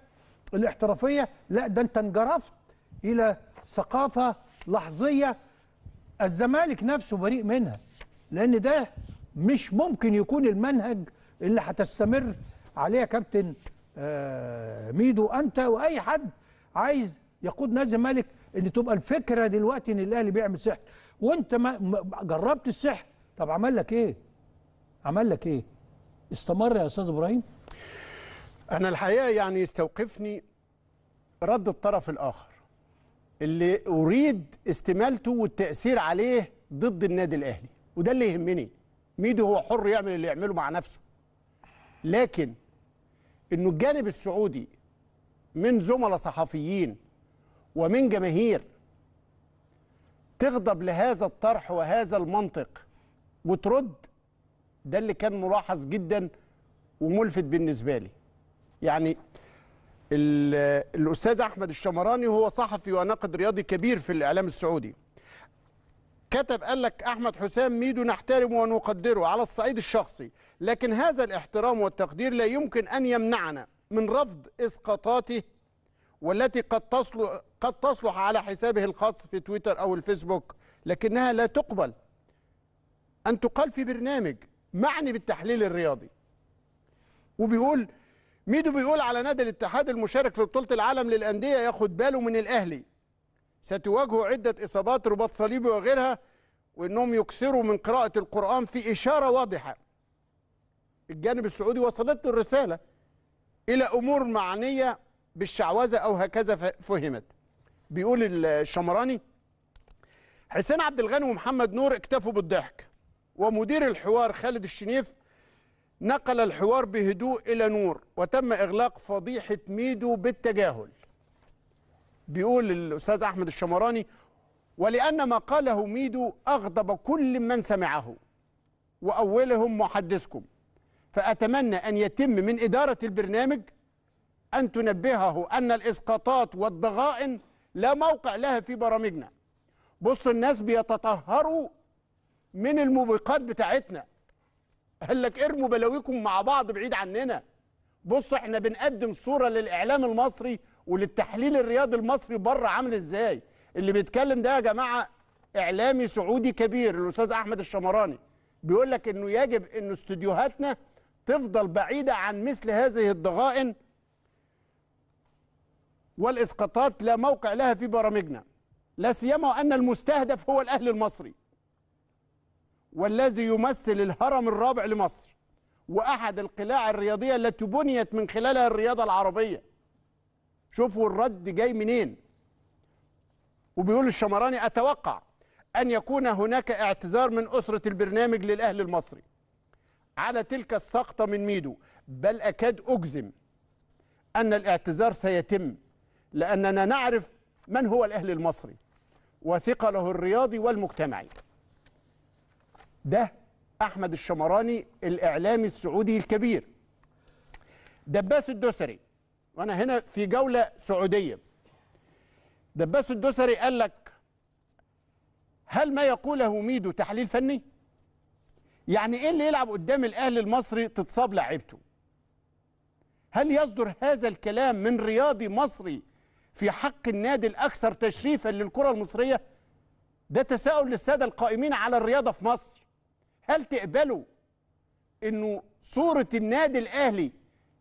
الاحترافيه لا ده انت انجرفت الى ثقافه لحظيه الزمالك نفسه بريء منها لان ده مش ممكن يكون المنهج اللي هتستمر عليه يا كابتن آه، ميدو انت واي حد عايز يقود نادي الزمالك ان تبقى الفكره دلوقتي ان الاهلي بيعمل سحر وانت ما جربت السحر طب عمل لك ايه عمل لك ايه استمر يا استاذ ابراهيم انا الحقيقه يعني يستوقفني رد الطرف الاخر اللي اريد استمالته والتاثير عليه ضد النادي الاهلي وده اللي يهمني ميدو هو حر يعمل اللي يعمله مع نفسه لكن انه الجانب السعودي من زملاء صحفيين ومن جماهير تغضب لهذا الطرح وهذا المنطق وترد ده اللي كان ملاحظ جدا وملفت بالنسبه لي يعني الاستاذ احمد الشمراني هو صحفي وناقد رياضي كبير في الاعلام السعودي كتب قال لك احمد حسام ميدو نحترمه ونقدره على الصعيد الشخصي لكن هذا الاحترام والتقدير لا يمكن ان يمنعنا من رفض اسقاطاته والتي قد تصلح قد تصلح على حسابه الخاص في تويتر او الفيسبوك لكنها لا تقبل أن تقال في برنامج معني بالتحليل الرياضي وبيقول ميدو بيقول على نادي الاتحاد المشارك في بطولة العالم للأندية ياخد باله من الأهلي ستواجهه عدة إصابات رباط صليبي وغيرها وإنهم يكثروا من قراءة القرآن في إشارة واضحة الجانب السعودي وصلت له الرسالة إلى أمور معنية بالشعوذة أو هكذا فهمت بيقول الشمراني حسين عبد الغني ومحمد نور اكتفوا بالضحك ومدير الحوار خالد الشنيف نقل الحوار بهدوء إلى نور وتم إغلاق فضيحة ميدو بالتجاهل بيقول الأستاذ أحمد الشمراني ولأن ما قاله ميدو أغضب كل من سمعه وأولهم محدثكم فأتمنى أن يتم من إدارة البرنامج أن تنبهه أن الإسقاطات والضغائن لا موقع لها في برامجنا بص الناس بيتطهروا من الموبقات بتاعتنا قال لك ارموا بلاويكم مع بعض بعيد عننا بصوا احنا بنقدم صوره للاعلام المصري وللتحليل الرياضي المصري بره عامل ازاي اللي بيتكلم ده يا جماعه اعلامي سعودي كبير الاستاذ احمد الشمراني بيقول لك انه يجب ان استديوهاتنا تفضل بعيده عن مثل هذه الضغائن والاسقاطات لا موقع لها في برامجنا لا سيما وان المستهدف هو الاهلي المصري والذي يمثل الهرم الرابع لمصر وأحد القلاع الرياضية التي بنيت من خلالها الرياضة العربية شوفوا الرد جاي منين وبيقول الشمراني أتوقع أن يكون هناك اعتذار من أسرة البرنامج للأهل المصري على تلك السقطة من ميدو بل أكاد أجزم أن الاعتذار سيتم لأننا نعرف من هو الأهل المصري وثقله الرياضي والمجتمعي ده احمد الشمراني الاعلامي السعودي الكبير دباس الدوسري وانا هنا في جوله سعوديه دباس الدوسري قال لك هل ما يقوله ميدو تحليل فني يعني ايه اللي يلعب قدام الاهلي المصري تتصاب لعيبته هل يصدر هذا الكلام من رياضي مصري في حق النادي الاكثر تشريفا للكره المصريه ده تساؤل للساده القائمين على الرياضه في مصر هل تقبلوا انه صوره النادي الاهلي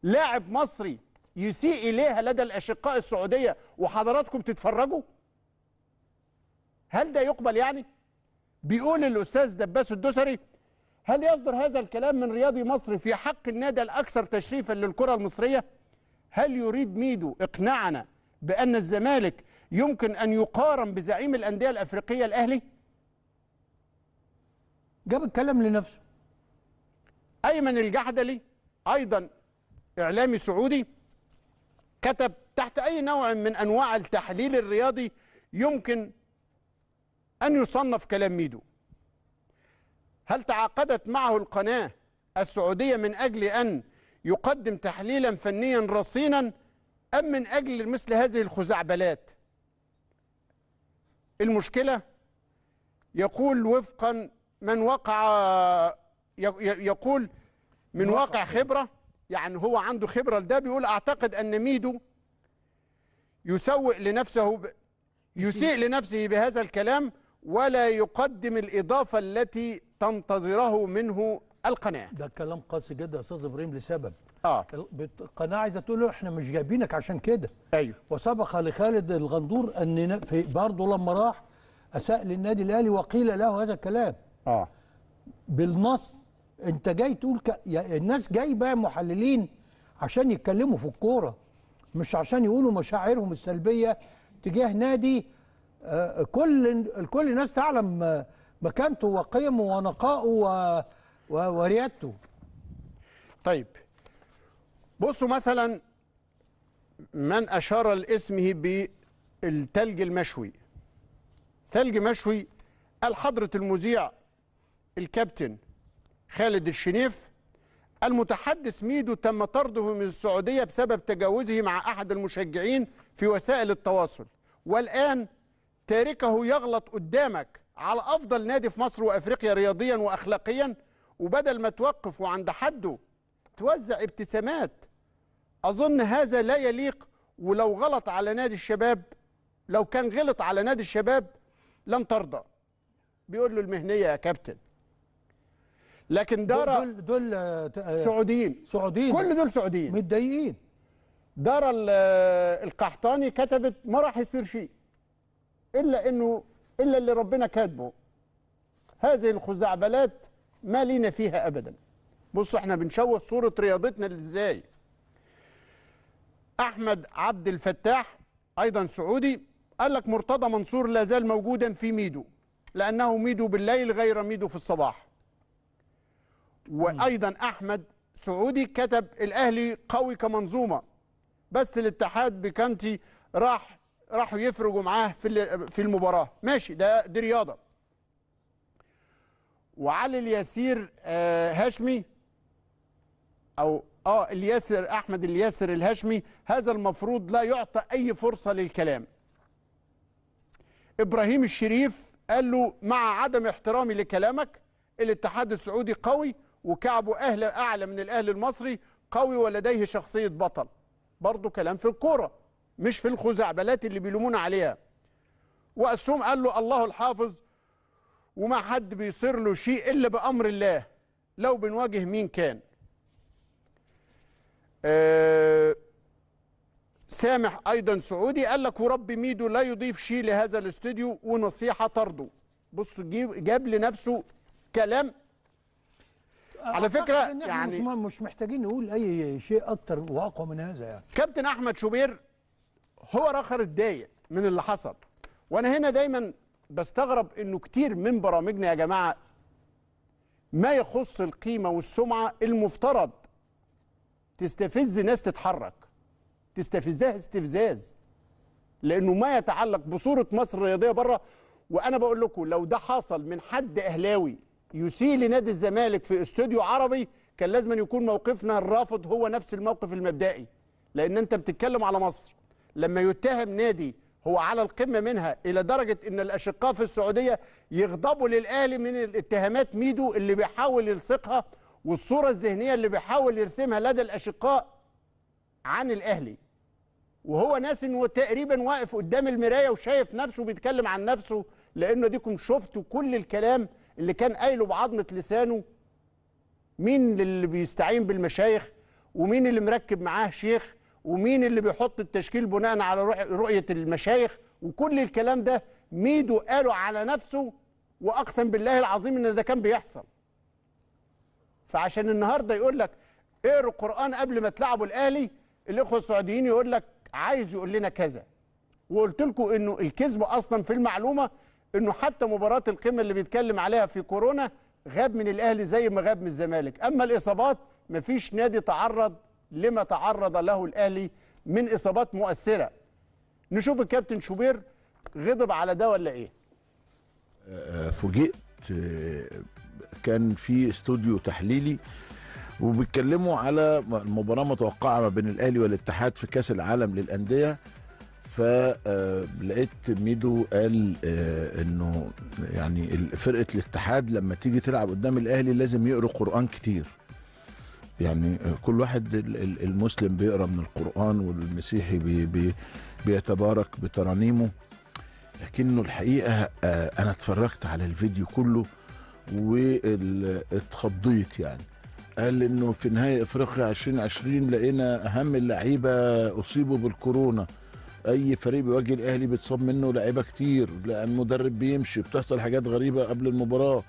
لاعب مصري يسيء اليها لدى الاشقاء السعوديه وحضراتكم تتفرجوا هل ده يقبل يعني بيقول الاستاذ دباس الدوسري هل يصدر هذا الكلام من رياضي مصري في حق النادي الاكثر تشريفا للكره المصريه هل يريد ميدو اقناعنا بان الزمالك يمكن ان يقارن بزعيم الانديه الافريقيه الاهلي جاب الكلام لنفسه أيمن الجحدلي أيضا إعلامي سعودي كتب تحت أي نوع من أنواع التحليل الرياضي يمكن أن يصنف كلام ميدو هل تعاقدت معه القناة السعودية من أجل أن يقدم تحليلا فنيا رصينا أم من أجل مثل هذه الخزعبلات المشكلة يقول وفقا من وقع يقول من واقع خبرة يعني هو عنده خبرة لده بيقول أعتقد أن ميدو يسوق لنفسه ب... يسيء لنفسه بهذا الكلام ولا يقدم الإضافة التي تنتظره منه القناة ده كلام قاسي جدا يا أستاذ إبراهيم لسبب اه القناة عايزة تقول له إحنا مش جايبينك عشان كده أيوه وسبق لخالد الغندور أن برضه لما راح أساء للنادي الأهلي وقيل له هذا الكلام اه بالنص انت جاي تقول ك... الناس جايبه محللين عشان يتكلموا في الكوره مش عشان يقولوا مشاعرهم السلبيه تجاه نادي آه، كل كل الناس تعلم مكانته وقيمه ونقائه و... و... وريادته طيب بصوا مثلا من أشار لاسمه بالثلج المشوي ثلج مشوي قال حضرة المذيع الكابتن خالد الشنيف المتحدث ميدو تم طرده من السعودية بسبب تجاوزه مع أحد المشجعين في وسائل التواصل والآن تاركه يغلط قدامك على أفضل نادي في مصر وأفريقيا رياضيا وأخلاقيا وبدل ما توقف وعند حده توزع ابتسامات أظن هذا لا يليق ولو غلط على نادي الشباب لو كان غلط على نادي الشباب لن ترضى بيقول له المهنية يا كابتن لكن دار دول دول آه، آه، سعوديين سعوديين كل دول سعوديين متضايقين دار آه، القحطاني كتبت ما راح يصير شيء الا انه الا اللي ربنا كاتبه هذه الخزعبلات ما لينا فيها ابدا بص احنا بنشوه صوره رياضتنا ازاي احمد عبد الفتاح ايضا سعودي قال لك مرتضى منصور لا زال موجودا في ميدو لانه ميدو بالليل غير ميدو في الصباح وايضا احمد سعودي كتب الاهلي قوي كمنظومه بس الاتحاد بكانتي راح راحوا يفرجوا معاه في في المباراه ماشي ده دي رياضه وعلي اليسير آه، هاشمي او اه الياسر احمد الياسر الهاشمي هذا المفروض لا يعطى اي فرصه للكلام ابراهيم الشريف قال له مع عدم احترامي لكلامك الاتحاد السعودي قوي وكعبه أهل أعلى من الأهل المصري قوي ولديه شخصية بطل برضه كلام في الكورة مش في الخزعبلات اللي بيلومونا عليها وقسوم قال له الله الحافظ وما حد بيصير له شيء إلا بأمر الله لو بنواجه مين كان أه سامح ايضا سعودي قال لك ورب ميدو لا يضيف شيء لهذا الاستوديو ونصيحه طرده بص جاب لنفسه كلام على فكره يعني مش, مش محتاجين نقول اي شيء اكتر واقوى من هذا يعني كابتن احمد شوبير هو رخر اتضايق من اللي حصل وانا هنا دايما بستغرب انه كتير من برامجنا يا جماعه ما يخص القيمه والسمعه المفترض تستفز ناس تتحرك تستفزها استفزاز لانه ما يتعلق بصوره مصر الرياضيه بره وانا بقول لكم لو ده حصل من حد اهلاوي يسيء لنادي الزمالك في استوديو عربي كان لازم يكون موقفنا الرافض هو نفس الموقف المبدئي لأن أنت بتتكلم على مصر لما يتهم نادي هو على القمة منها إلى درجة أن الأشقاء في السعودية يغضبوا للأهلي من الاتهامات ميدو اللي بيحاول يلصقها والصورة الذهنية اللي بيحاول يرسمها لدى الأشقاء عن الأهلي وهو ناس انه تقريبا واقف قدام المرايه وشايف نفسه بيتكلم عن نفسه لانه ديكم شفتوا كل الكلام اللي كان قايله بعضمه لسانه مين اللي بيستعين بالمشايخ ومين اللي مركب معاه شيخ ومين اللي بيحط التشكيل بناء على رؤيه المشايخ وكل الكلام ده ميدو قاله على نفسه واقسم بالله العظيم ان ده كان بيحصل فعشان النهارده يقول لك اقروا القران قبل ما تلعبوا الاهلي الاخوه السعوديين يقول لك عايز يقول لنا كذا وقلت لكم انه الكذب اصلا في المعلومه انه حتى مباراه القمه اللي بيتكلم عليها في كورونا غاب من الاهلي زي ما غاب من الزمالك اما الاصابات مفيش نادي تعرض لما تعرض له الاهلي من اصابات مؤثره نشوف الكابتن شوبير غضب على ده ولا ايه فوجئت كان في استوديو تحليلي وبيتكلموا على المباراه متوقعه ما بين الاهلي والاتحاد في كاس العالم للانديه فلقيت آه، ميدو قال آه، انه يعني فرقه الاتحاد لما تيجي تلعب قدام الاهلي لازم يقرا قران كتير يعني آه، كل واحد المسلم بيقرا من القران والمسيحي بي بي بيتبارك بترانيمه لكنه الحقيقه انا اتفرجت على الفيديو كله واتخضيت يعني قال انه في نهائي افريقيا 2020 لقينا اهم اللعيبه اصيبوا بالكورونا اي فريق بيواجه الاهلي بيتصاب منه لعيبه كتير المدرب بيمشي بتحصل حاجات غريبه قبل المباراه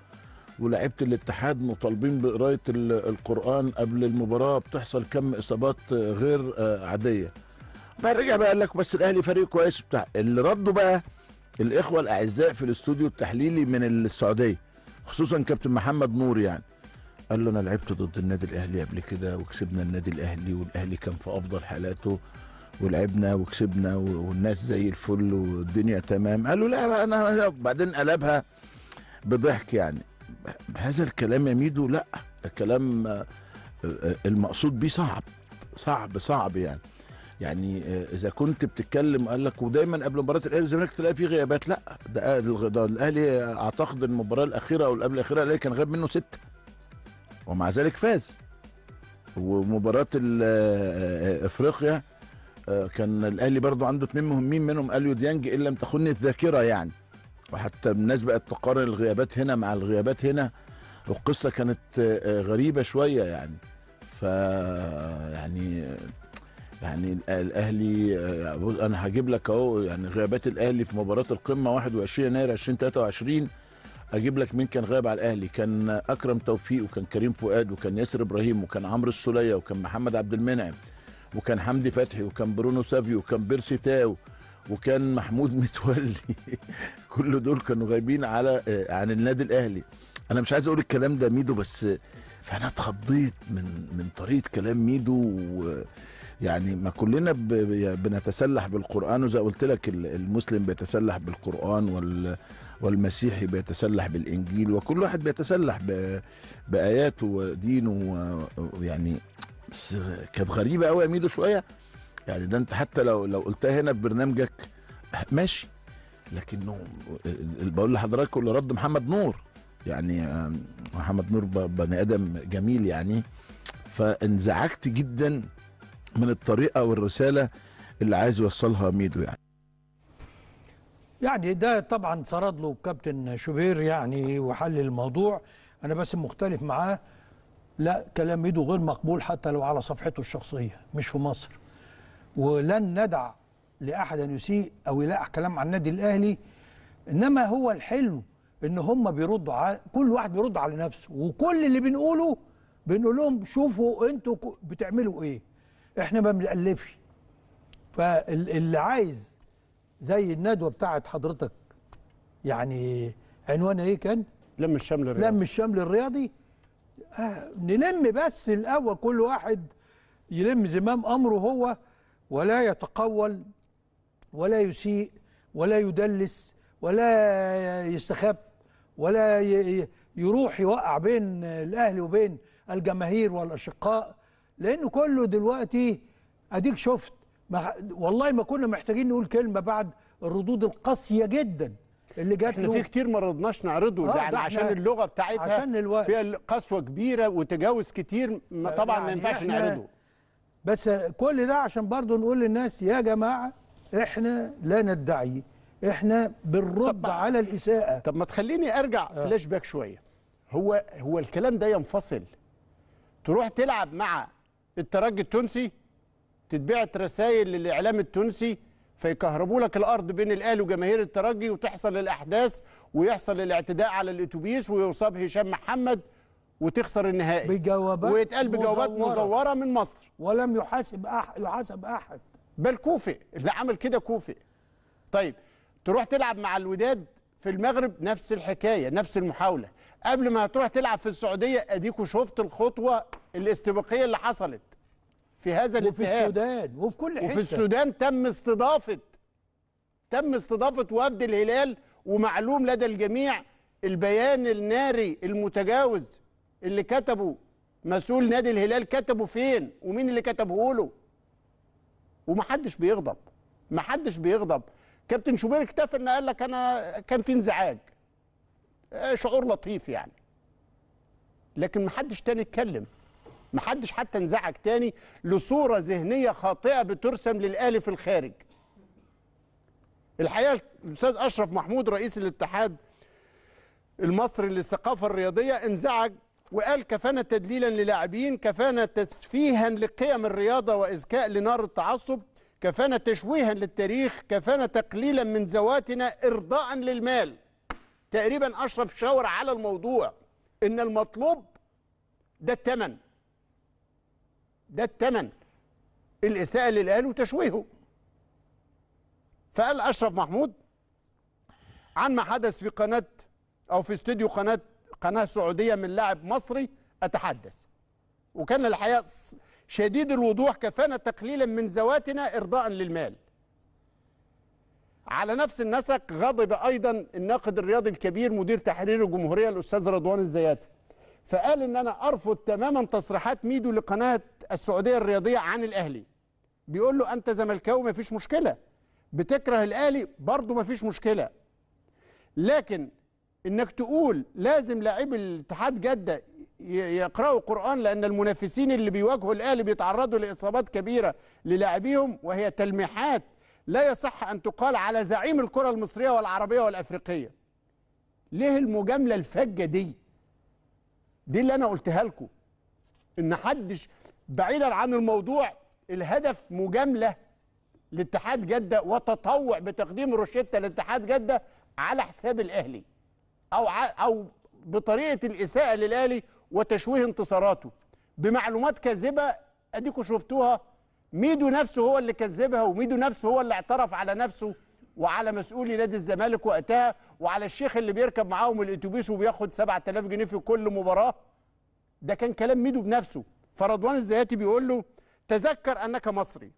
ولاعيبه الاتحاد مطالبين بقرايه القران قبل المباراه بتحصل كم اصابات غير آه، عاديه بعد رجع بقى قال لك بس الاهلي فريق كويس بتاع اللي ردوا بقى الاخوه الاعزاء في الاستوديو التحليلي من السعوديه خصوصا كابتن محمد نور يعني قال له انا لعبت ضد النادي الاهلي قبل كده وكسبنا النادي الاهلي والاهلي كان في افضل حالاته ولعبنا وكسبنا والناس زي الفل والدنيا تمام قالوا لا انا بعدين قلبها بضحك يعني هذا الكلام يا ميدو لا الكلام المقصود بيه صعب صعب صعب يعني يعني اذا كنت بتتكلم قال لك ودايما قبل مباراه الاهلي والزمالك تلاقي في غيابات لا ده الاهلي اعتقد المباراه الاخيره او قبل الاخيره الاهلي كان غاب منه سته ومع ذلك فاز ومباراه افريقيا آه، كان الاهلي برضو عنده اتنين مهمين منهم اليو ديانج ان لم تخني الذاكره يعني وحتى الناس بقت تقارن الغيابات هنا مع الغيابات هنا والقصه كانت آه، آه، غريبه شويه يعني ف يعني يعني الاهلي انا هجيب لك اهو يعني غيابات الاهلي في مباراه القمه 21 يناير 2023 اجيب لك مين كان غايب على الاهلي كان اكرم توفيق وكان كريم فؤاد وكان ياسر ابراهيم وكان عمرو السوليه وكان محمد عبد المنعم وكان حمدي فتحي وكان برونو سافيو وكان بيرسي تاو وكان محمود متولي كل دول كانوا غايبين على آه، عن النادي الاهلي انا مش عايز اقول الكلام ده ميدو بس فانا اتخضيت من من طريقه كلام ميدو يعني ما كلنا بنتسلح بالقران وزي قلت لك المسلم بيتسلح بالقران وال والمسيحي بيتسلح بالانجيل وكل واحد بيتسلح باياته ودينه يعني بس كانت غريبه قوي يا ميدو شويه يعني ده انت حتى لو لو قلتها هنا في برنامجك ماشي لكنه بقول لحضرتك اللي رد محمد نور يعني محمد نور بني ادم جميل يعني فانزعجت جدا من الطريقه والرساله اللي عايز يوصلها ميدو يعني يعني ده طبعا سرد له الكابتن شوبير يعني وحل الموضوع انا بس مختلف معاه لا كلام ايده غير مقبول حتى لو على صفحته الشخصيه مش في مصر ولن ندع لاحد ان يسيء او يلاقح كلام عن النادي الاهلي انما هو الحلو ان هم بيردوا ع... كل واحد بيرد على نفسه وكل اللي بنقوله بنقول لهم شوفوا انتوا بتعملوا ايه احنا ما بنألفش فاللي عايز زي الندوه بتاعت حضرتك يعني عنوانها ايه كان لم الشمل الرياضي لم الشمل الرياضي آه، نلم بس الأول كل واحد يلم زمام أمره هو ولا يتقول ولا يسيء ولا يدلس ولا يستخف ولا يروح يوقع بين الأهل وبين الجماهير والأشقاء لأنه كله دلوقتي أديك شفت والله ما كنا محتاجين نقول كلمة بعد الردود القاسية جدا اللي جات احنا في كتير ما رضناش نعرضه آه يعني عشان اللغه بتاعتها عشان الوقت فيها قسوه كبيره وتجاوز كتير طبعا يعني ما ينفعش نعرضه بس كل ده عشان برضه نقول للناس يا جماعه احنا لا ندعي احنا بنرد على الاساءه طب ما تخليني ارجع آه. فلاش باك شويه هو هو الكلام ده ينفصل تروح تلعب مع الترجي التونسي تتبعت رسائل للاعلام التونسي فيكهربوا لك الارض بين الاهلي وجماهير الترجي وتحصل الاحداث ويحصل الاعتداء على الاتوبيس ويصاب هشام محمد وتخسر النهائي بجوابات ويتقال بجوابات مزورة, مزوره من مصر ولم يحاسب احد يحاسب احد بل كوفي اللي عمل كده كوفي طيب تروح تلعب مع الوداد في المغرب نفس الحكايه نفس المحاوله قبل ما تروح تلعب في السعوديه اديكوا شفت الخطوه الاستباقيه اللي حصلت في هذا الاتهام وفي السودان وفي كل حته وفي السودان تم استضافه تم استضافه وفد الهلال ومعلوم لدى الجميع البيان الناري المتجاوز اللي كتبه مسؤول نادي الهلال كتبه فين ومين اللي كتبه له ومحدش بيغضب محدش بيغضب كابتن شوبير اكتفى ان قال لك انا كان في انزعاج آه، شعور لطيف يعني لكن محدش تاني اتكلم محدش حتى انزعج تاني لصورة ذهنية خاطئة بترسم للأهلي في الخارج الحقيقة الأستاذ أشرف محمود رئيس الاتحاد المصري للثقافة الرياضية انزعج وقال كفانا تدليلا للاعبين كفانا تسفيها لقيم الرياضة وإزكاء لنار التعصب كفانا تشويها للتاريخ كفانا تقليلا من ذواتنا إرضاء للمال تقريبا أشرف شاور على الموضوع إن المطلوب ده الثمن ده الثمن الإساءة للأهلي وتشويهه فقال أشرف محمود عن ما حدث في قناة أو في استوديو قناة قناة سعودية من لاعب مصري أتحدث وكان الحقيقة شديد الوضوح كفانا تقليلا من ذواتنا إرضاء للمال على نفس النسق غضب أيضا الناقد الرياضي الكبير مدير تحرير الجمهورية الأستاذ رضوان الزياتي فقال ان انا ارفض تماما تصريحات ميدو لقناه السعوديه الرياضيه عن الاهلي بيقول له انت زملكاوي مفيش مشكله بتكره الاهلي برضه مفيش مشكله لكن انك تقول لازم لاعب الاتحاد جده يقراوا قران لان المنافسين اللي بيواجهوا الاهلي بيتعرضوا لاصابات كبيره للاعبيهم وهي تلميحات لا يصح ان تقال على زعيم الكره المصريه والعربيه والافريقيه ليه المجامله الفجه دي دي اللي انا قلتها لكم ان حدش بعيدا عن الموضوع الهدف مجامله لاتحاد جده وتطوع بتقديم روشته لاتحاد جده على حساب الاهلي او او بطريقه الاساءه للاهلي وتشويه انتصاراته بمعلومات كاذبه اديكم شفتوها ميدو نفسه هو اللي كذبها وميدو نفسه هو اللي اعترف على نفسه وعلى مسؤولي نادي الزمالك وقتها وعلى الشيخ اللي بيركب معاهم الاتوبيس وبياخد 7000 جنيه في كل مباراه ده كان كلام ميدو بنفسه فرضوان الزياتي بيقول له تذكر انك مصري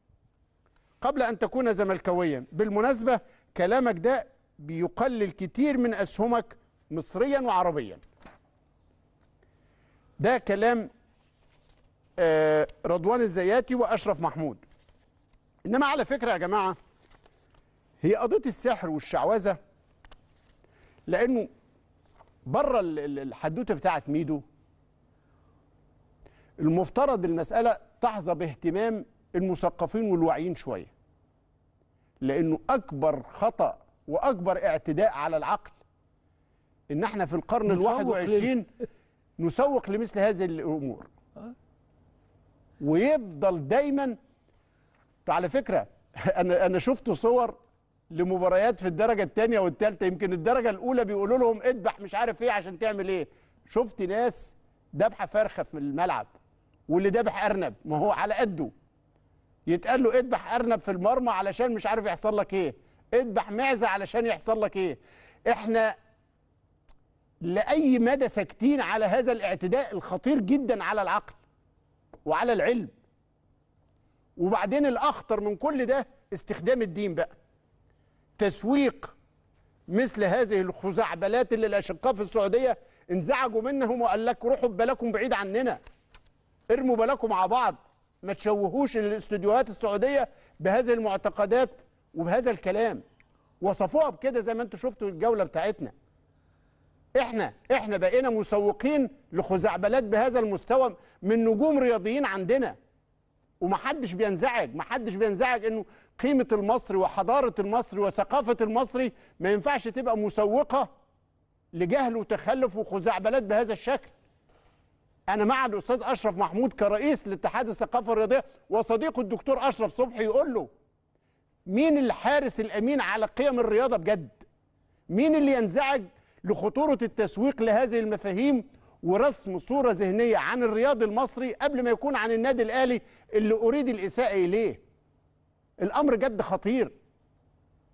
قبل ان تكون زملكاويا بالمناسبه كلامك ده بيقلل كتير من اسهمك مصريا وعربيا ده كلام آه، رضوان الزياتي واشرف محمود انما على فكره يا جماعه هي قضيه السحر والشعوذه لانه بره الحدوته بتاعه ميدو المفترض المساله تحظى باهتمام المثقفين والواعيين شويه لانه اكبر خطا واكبر اعتداء على العقل ان احنا في القرن ال21 نسوق لمثل هذه الامور أه؟ ويفضل دايما على فكره انا انا شفت صور لمباريات في الدرجه الثانيه والثالثه يمكن الدرجه الاولى بيقولوا لهم اذبح مش عارف ايه عشان تعمل ايه شفت ناس ذبحه فرخه في الملعب واللي ذبح ارنب ما هو على قده يتقال له اذبح ارنب في المرمى علشان مش عارف يحصل لك ايه اذبح معزه علشان يحصل لك ايه احنا لاي مدى ساكتين على هذا الاعتداء الخطير جدا على العقل وعلى العلم وبعدين الاخطر من كل ده استخدام الدين بقى تسويق مثل هذه الخزعبلات اللي الاشقاء في السعوديه انزعجوا منهم وقال لك روحوا ببالكم بعيد عننا ارموا بالكم مع بعض ما تشوهوش الاستوديوهات السعوديه بهذه المعتقدات وبهذا الكلام وصفوها بكده زي ما انتم شفتوا الجوله بتاعتنا احنا احنا بقينا مسوقين لخزعبلات بهذا المستوى من نجوم رياضيين عندنا ومحدش بينزعج محدش بينزعج انه قيمة المصري وحضارة المصري وثقافة المصري ما ينفعش تبقى مسوقة لجهل وتخلف وخزعبلات بهذا الشكل أنا مع الأستاذ أشرف محمود كرئيس لاتحاد الثقافة الرياضية وصديقه الدكتور أشرف صبحي يقول له مين الحارس الأمين على قيم الرياضة بجد مين اللي ينزعج لخطورة التسويق لهذه المفاهيم ورسم صورة ذهنية عن الرياضي المصري قبل ما يكون عن النادي الأهلي اللي أريد الإساءة إليه الامر جد خطير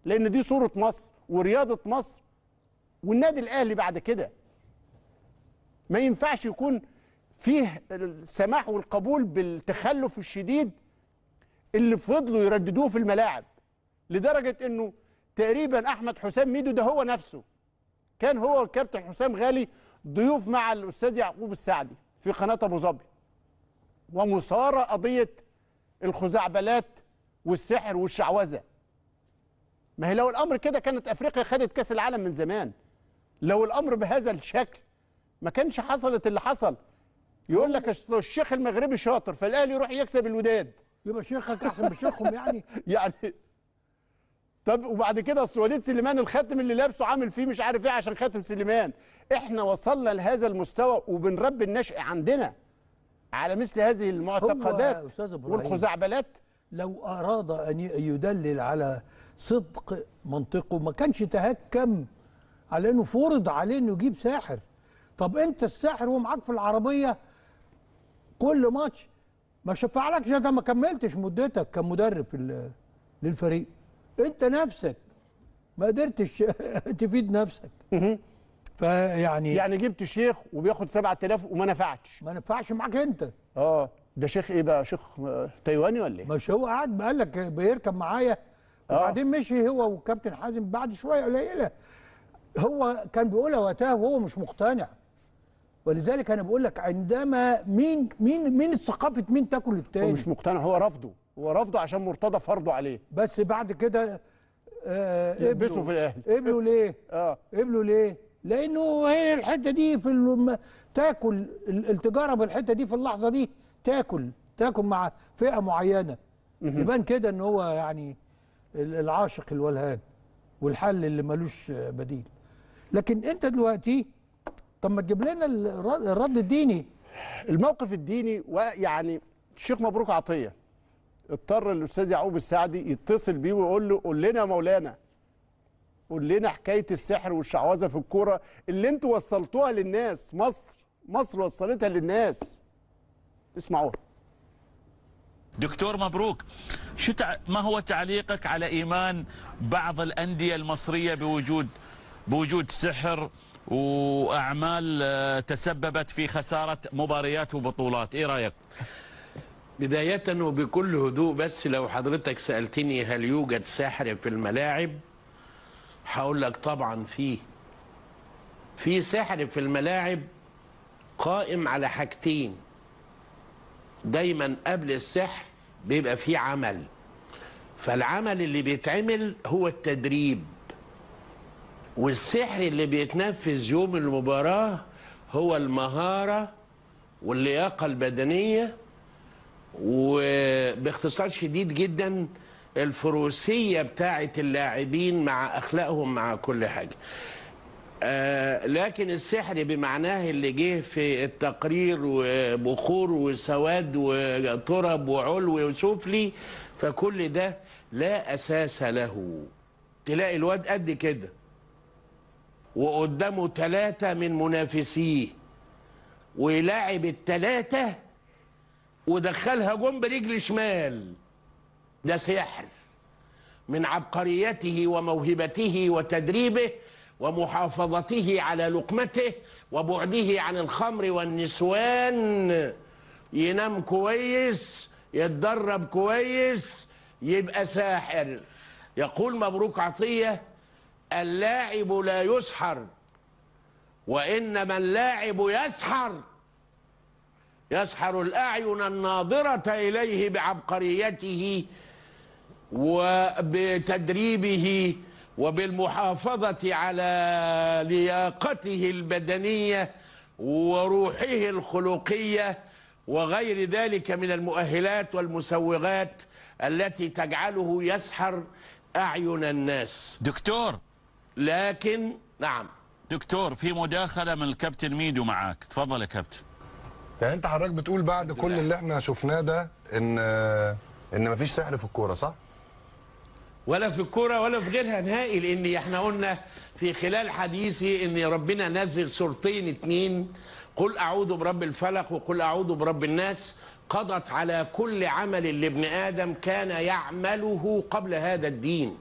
لان دي صوره مصر ورياضه مصر والنادي الاهلي بعد كده ما ينفعش يكون فيه السماح والقبول بالتخلف الشديد اللي فضلوا يرددوه في الملاعب لدرجه انه تقريبا احمد حسام ميدو ده هو نفسه كان هو والكابتن حسام غالي ضيوف مع الاستاذ يعقوب السعدي في قناه ابو ظبي ومثاره قضيه الخزعبلات والسحر والشعوذه ما هي لو الامر كده كانت افريقيا خدت كاس العالم من زمان لو الامر بهذا الشكل ما كانش حصلت اللي حصل يقول لك الشيخ المغربي شاطر فالاهلي يروح يكسب الوداد يبقى شيخك احسن من شيخهم يعني يعني طب وبعد كده اصل وليد سليمان الخاتم اللي لابسه عامل فيه مش عارف ايه عشان خاتم سليمان احنا وصلنا لهذا المستوى وبنربي النشء عندنا على مثل هذه المعتقدات والخزعبلات لو أراد أن يدلل على صدق منطقه ما كانش تهكم على أنه فرض عليه أنه يجيب ساحر طب أنت الساحر ومعاك في العربية كل ماتش ما شفعلكش انت ما كملتش مدتك كمدرب للفريق انت نفسك ما قدرتش تفيد نفسك فيعني يعني جبت شيخ وبياخد 7000 وما نفعتش ما نفعش معاك انت اه ده شيخ ايه بقى شيخ تايواني ولا ايه مش هو قعد قال لك بيركب معايا آه. وبعدين مشي هو والكابتن حازم بعد شويه قليله هو كان بيقولها وقتها وهو مش مقتنع ولذلك انا بقول لك عندما مين مين مين ثقافه مين تاكل التاني هو مش مقتنع هو رافضه هو رافضه عشان مرتضى فرضه عليه بس بعد كده آه يلبسه في الاهلي قبلوا ليه؟ اه قبلوا ليه؟ لانه هي الحته دي في الم... تاكل التجاره بالحته دي في اللحظه دي تاكل تاكل مع فئه معينه يبان كده ان هو يعني العاشق الولهان والحل اللي ملوش بديل لكن انت دلوقتي طب ما تجيب لنا الرد الديني الموقف الديني ويعني الشيخ مبروك عطيه اضطر الاستاذ يعقوب السعدي يتصل بيه ويقول له قول لنا يا مولانا قول لنا حكايه السحر والشعوذه في الكوره اللي انتوا وصلتوها للناس مصر مصر وصلتها للناس اسمعوها دكتور مبروك شو تع... ما هو تعليقك على ايمان بعض الانديه المصريه بوجود بوجود سحر واعمال آه، تسببت في خساره مباريات وبطولات ايه رايك بدايه وبكل هدوء بس لو حضرتك سالتني هل يوجد سحر في الملاعب هقول لك طبعا في في سحر في الملاعب قائم على حاجتين دايما قبل السحر بيبقى فيه عمل فالعمل اللي بيتعمل هو التدريب والسحر اللي بيتنفذ يوم المباراة هو المهارة واللياقة البدنية وباختصار شديد جدا الفروسية بتاعة اللاعبين مع أخلاقهم مع كل حاجة آه، لكن السحر بمعناه اللي جه في التقرير وبخور وسواد وترب وعلو وسفلي فكل ده لا أساس له تلاقي الواد قد كده وقدامه ثلاثة من منافسيه ويلاعب الثلاثة ودخلها جون برجل شمال ده سحر من عبقريته وموهبته وتدريبه ومحافظته على لقمته وبعده عن الخمر والنسوان ينام كويس يتدرب كويس يبقى ساحر يقول مبروك عطية اللاعب لا يسحر وإنما اللاعب يسحر يسحر الأعين الناظرة إليه بعبقريته وبتدريبه وبالمحافظة على لياقته البدنية وروحه الخلقية وغير ذلك من المؤهلات والمسوغات التي تجعله يسحر أعين الناس دكتور لكن نعم دكتور في مداخلة من الكابتن ميدو معاك تفضل يا كابتن يعني انت حضرتك بتقول بعد كل اللي احنا شفناه ده ان ان مفيش سحر في الكوره صح؟ ولا في الكوره ولا في غيرها نهائي لان احنا قلنا في خلال حديثي ان ربنا نزل سورتين اتنين قل اعوذ برب الفلق وقل اعوذ برب الناس قضت على كل عمل لابن ادم كان يعمله قبل هذا الدين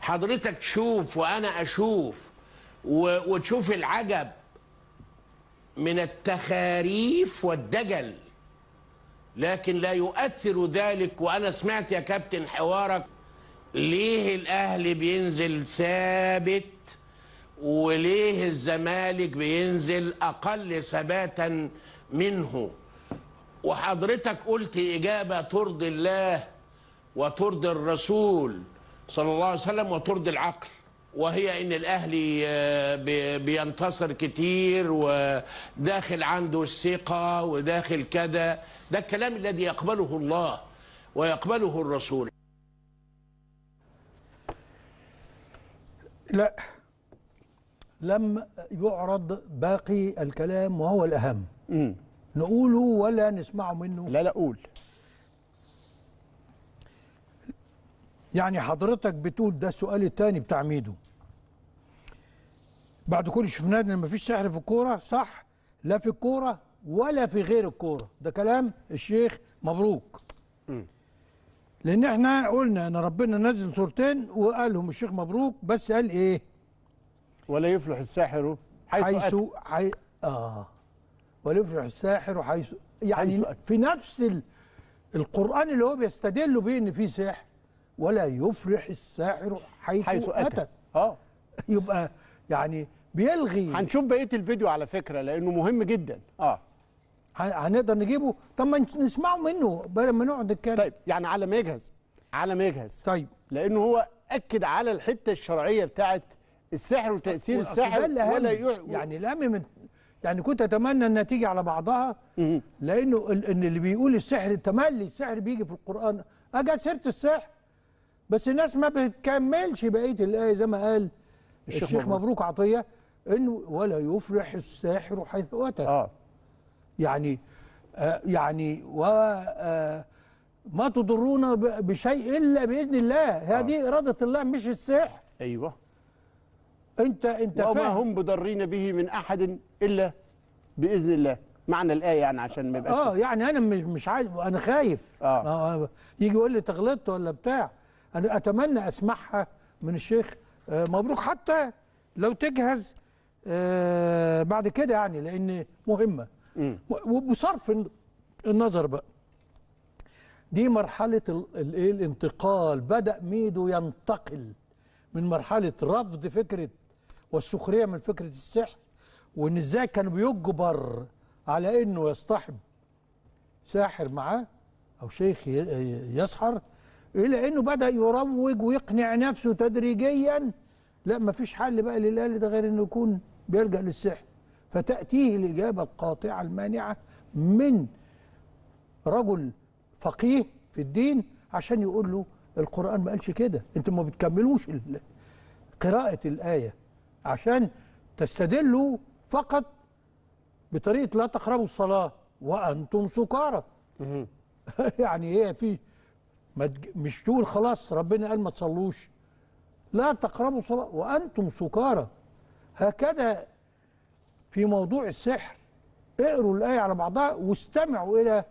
حضرتك تشوف وانا اشوف وتشوف العجب من التخاريف والدجل لكن لا يؤثر ذلك وانا سمعت يا كابتن حوارك ليه الاهلي بينزل ثابت وليه الزمالك بينزل اقل ثباتا منه وحضرتك قلت اجابه ترضي الله وترضي الرسول صلى الله عليه وسلم وترضي العقل وهي ان الاهلي بينتصر كتير وداخل عنده الثقه وداخل كذا ده الكلام الذي يقبله الله ويقبله الرسول لا لم يعرض باقي الكلام وهو الأهم م. نقوله ولا نسمعه منه لا لا قول يعني حضرتك بتقول ده السؤال الثاني بتاع ميدو بعد كل شفناه ان مفيش سحر في الكوره صح لا في الكوره ولا في غير الكوره ده كلام الشيخ مبروك م. لان احنا قلنا ان ربنا نزل سورتين وقالهم الشيخ مبروك بس قال ايه ولا يفلح الساحر حيث, حيث حي... اه ولا يفلح الساحر حيث يعني حيث في نفس ال... القران اللي هو بيستدل بيه ان في سحر ولا يفلح الساحر حيث, حيث أتى. اه يبقى يعني بيلغي هنشوف بقيه الفيديو على فكره لانه مهم جدا اه هنقدر نجيبه طب ما نسمعه منه بدل ما نقعد نتكلم طيب يعني على ما يجهز على ما يجهز طيب لانه هو اكد على الحته الشرعيه بتاعه السحر وتاثير السحر ولا يح... يعني الام من يعني كنت اتمنى انها تيجي على بعضها لانه ال... ان اللي بيقول السحر تملي السحر بيجي في القران اجت سيره السحر بس الناس ما بتكملش بقيه الايه زي ما قال الشيخ, الشيخ مبروك عطيه انه ولا يفرح الساحر حيث اتى اه يعني آه، يعني و آه، ما تضرونا بشيء الا باذن الله هذه آه. اراده الله مش السحر ايوه انت انت وما فاهم. هم بضارين به من احد الا باذن الله معنى الايه يعني عشان ما يبقاش اه يعني انا مش مش عايز انا خايف آه. آه. يجي يقول لي تغلطت ولا بتاع انا اتمنى اسمعها من الشيخ مبروك حتى لو تجهز بعد كده يعني لان مهمه وبصرف النظر بقى دي مرحلة الايه الانتقال بدأ ميدو ينتقل من مرحلة رفض فكرة والسخرية من فكرة السحر وإن إزاي كان بيجبر على إنه يصطحب ساحر معاه أو شيخ يسحر إلى إنه بدأ يروج ويقنع نفسه تدريجيا لا مفيش حل بقى للآلة ده غير إنه يكون بيلجأ للسحر فتأتيه الإجابة القاطعة المانعة من رجل فقيه في الدين عشان يقول له القرآن ما قالش كده أنت ما بتكملوش قراءة الآية عشان تستدلوا فقط بطريقة لا تقربوا الصلاة وأنتم سكارى يعني هي في مش تقول خلاص ربنا قال ما تصلوش لا تقربوا الصلاة وأنتم سكارى هكذا في موضوع السحر اقروا الآية على بعضها واستمعوا إلى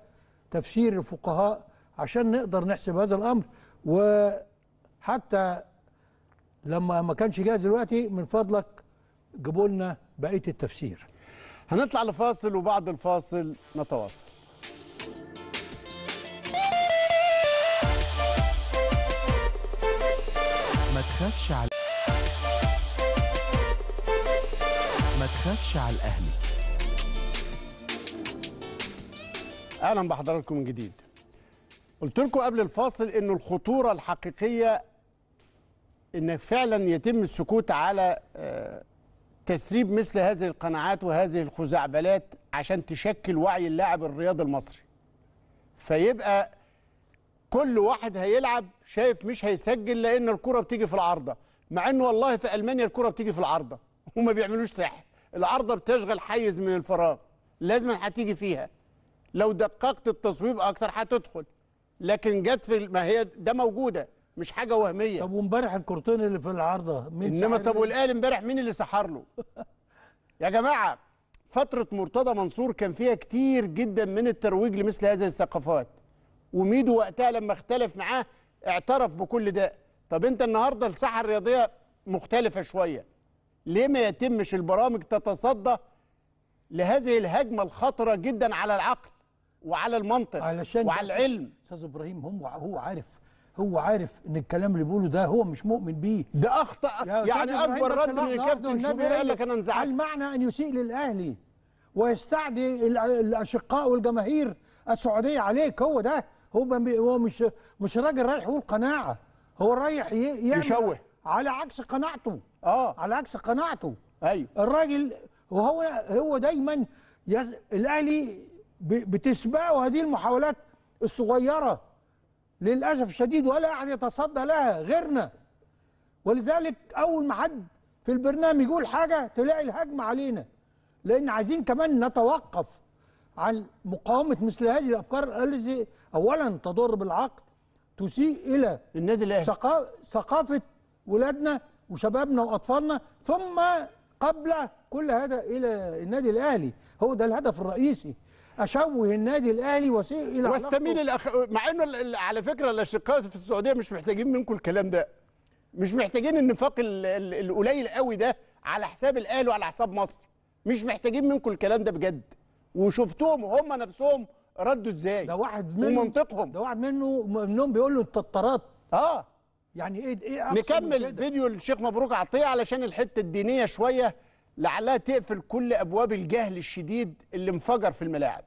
تفسير الفقهاء عشان نقدر نحسب هذا الأمر وحتى لما ما كانش جاهز دلوقتي من فضلك جيبوا لنا بقية التفسير هنطلع لفاصل وبعد الفاصل نتواصل ما تخافش على تخافش على الأهلي أهلا بحضراتكم من جديد قلت لكم قبل الفاصل أن الخطورة الحقيقية أن فعلا يتم السكوت على آه، تسريب مثل هذه القناعات وهذه الخزعبلات عشان تشكل وعي اللاعب الرياضي المصري فيبقى كل واحد هيلعب شايف مش هيسجل لان الكره بتيجي في العارضه مع انه والله في المانيا الكره بتيجي في العارضه وما بيعملوش سحر العارضه بتشغل حيز من الفراغ لازم هتيجي فيها لو دققت التصويب اكتر هتدخل لكن جت في ما هي ده موجوده مش حاجه وهميه طب وامبارح الكورتين اللي في العارضه مين انما طب والاهلي امبارح مين اللي سحر له يا جماعه فتره مرتضى منصور كان فيها كتير جدا من الترويج لمثل هذه الثقافات وميدو وقتها لما اختلف معاه اعترف بكل ده طب انت النهارده الساحه الرياضيه مختلفه شويه ليه ما يتمش البرامج تتصدى لهذه الهجمه الخطره جدا على العقل وعلى المنطق علشان وعلى العلم استاذ ابراهيم هم هو عارف هو عارف ان الكلام اللي بيقوله ده هو مش مؤمن بيه ده اخطا يعني اكبر رد من الكابتن شوبير قال لك انا انزعجت المعنى ان يسيء للاهلي ويستعدي الاشقاء والجماهير السعوديه عليك هو ده هو هو مش مش راجل رايح يقول قناعه هو رايح يعمل يشوه على عكس قناعته اه على عكس قناعته ايوه الراجل وهو هو دايما يز... الاهلي ب... بتسبقه هذه المحاولات الصغيره للاسف الشديد ولا احد يتصدى لها غيرنا ولذلك اول ما حد في البرنامج يقول حاجه تلاقي الهجمه علينا لان عايزين كمان نتوقف عن مقاومه مثل هذه الافكار التي اولا تضر بالعقل تسيء الى النادي الاهلي ثقافه ولادنا وشبابنا واطفالنا ثم قبل كل هذا الى النادي الاهلي هو ده الهدف الرئيسي اشوه النادي الاهلي واسيء الى واستميل الأخ... مع انه على فكره الاشقاء في السعوديه مش محتاجين منكم الكلام ده مش محتاجين النفاق القليل قوي ده على حساب الاهلي وعلى حساب مصر مش محتاجين منكم الكلام ده بجد وشفتهم هم نفسهم ردوا ازاي ده واحد منهم ومنطقهم ده واحد منه منهم بيقول له انت اه يعني ايه ايه نكمل فيديو الشيخ مبروك عطيه علشان الحته الدينيه شويه لعلها تقفل كل ابواب الجهل الشديد اللي انفجر في الملاعب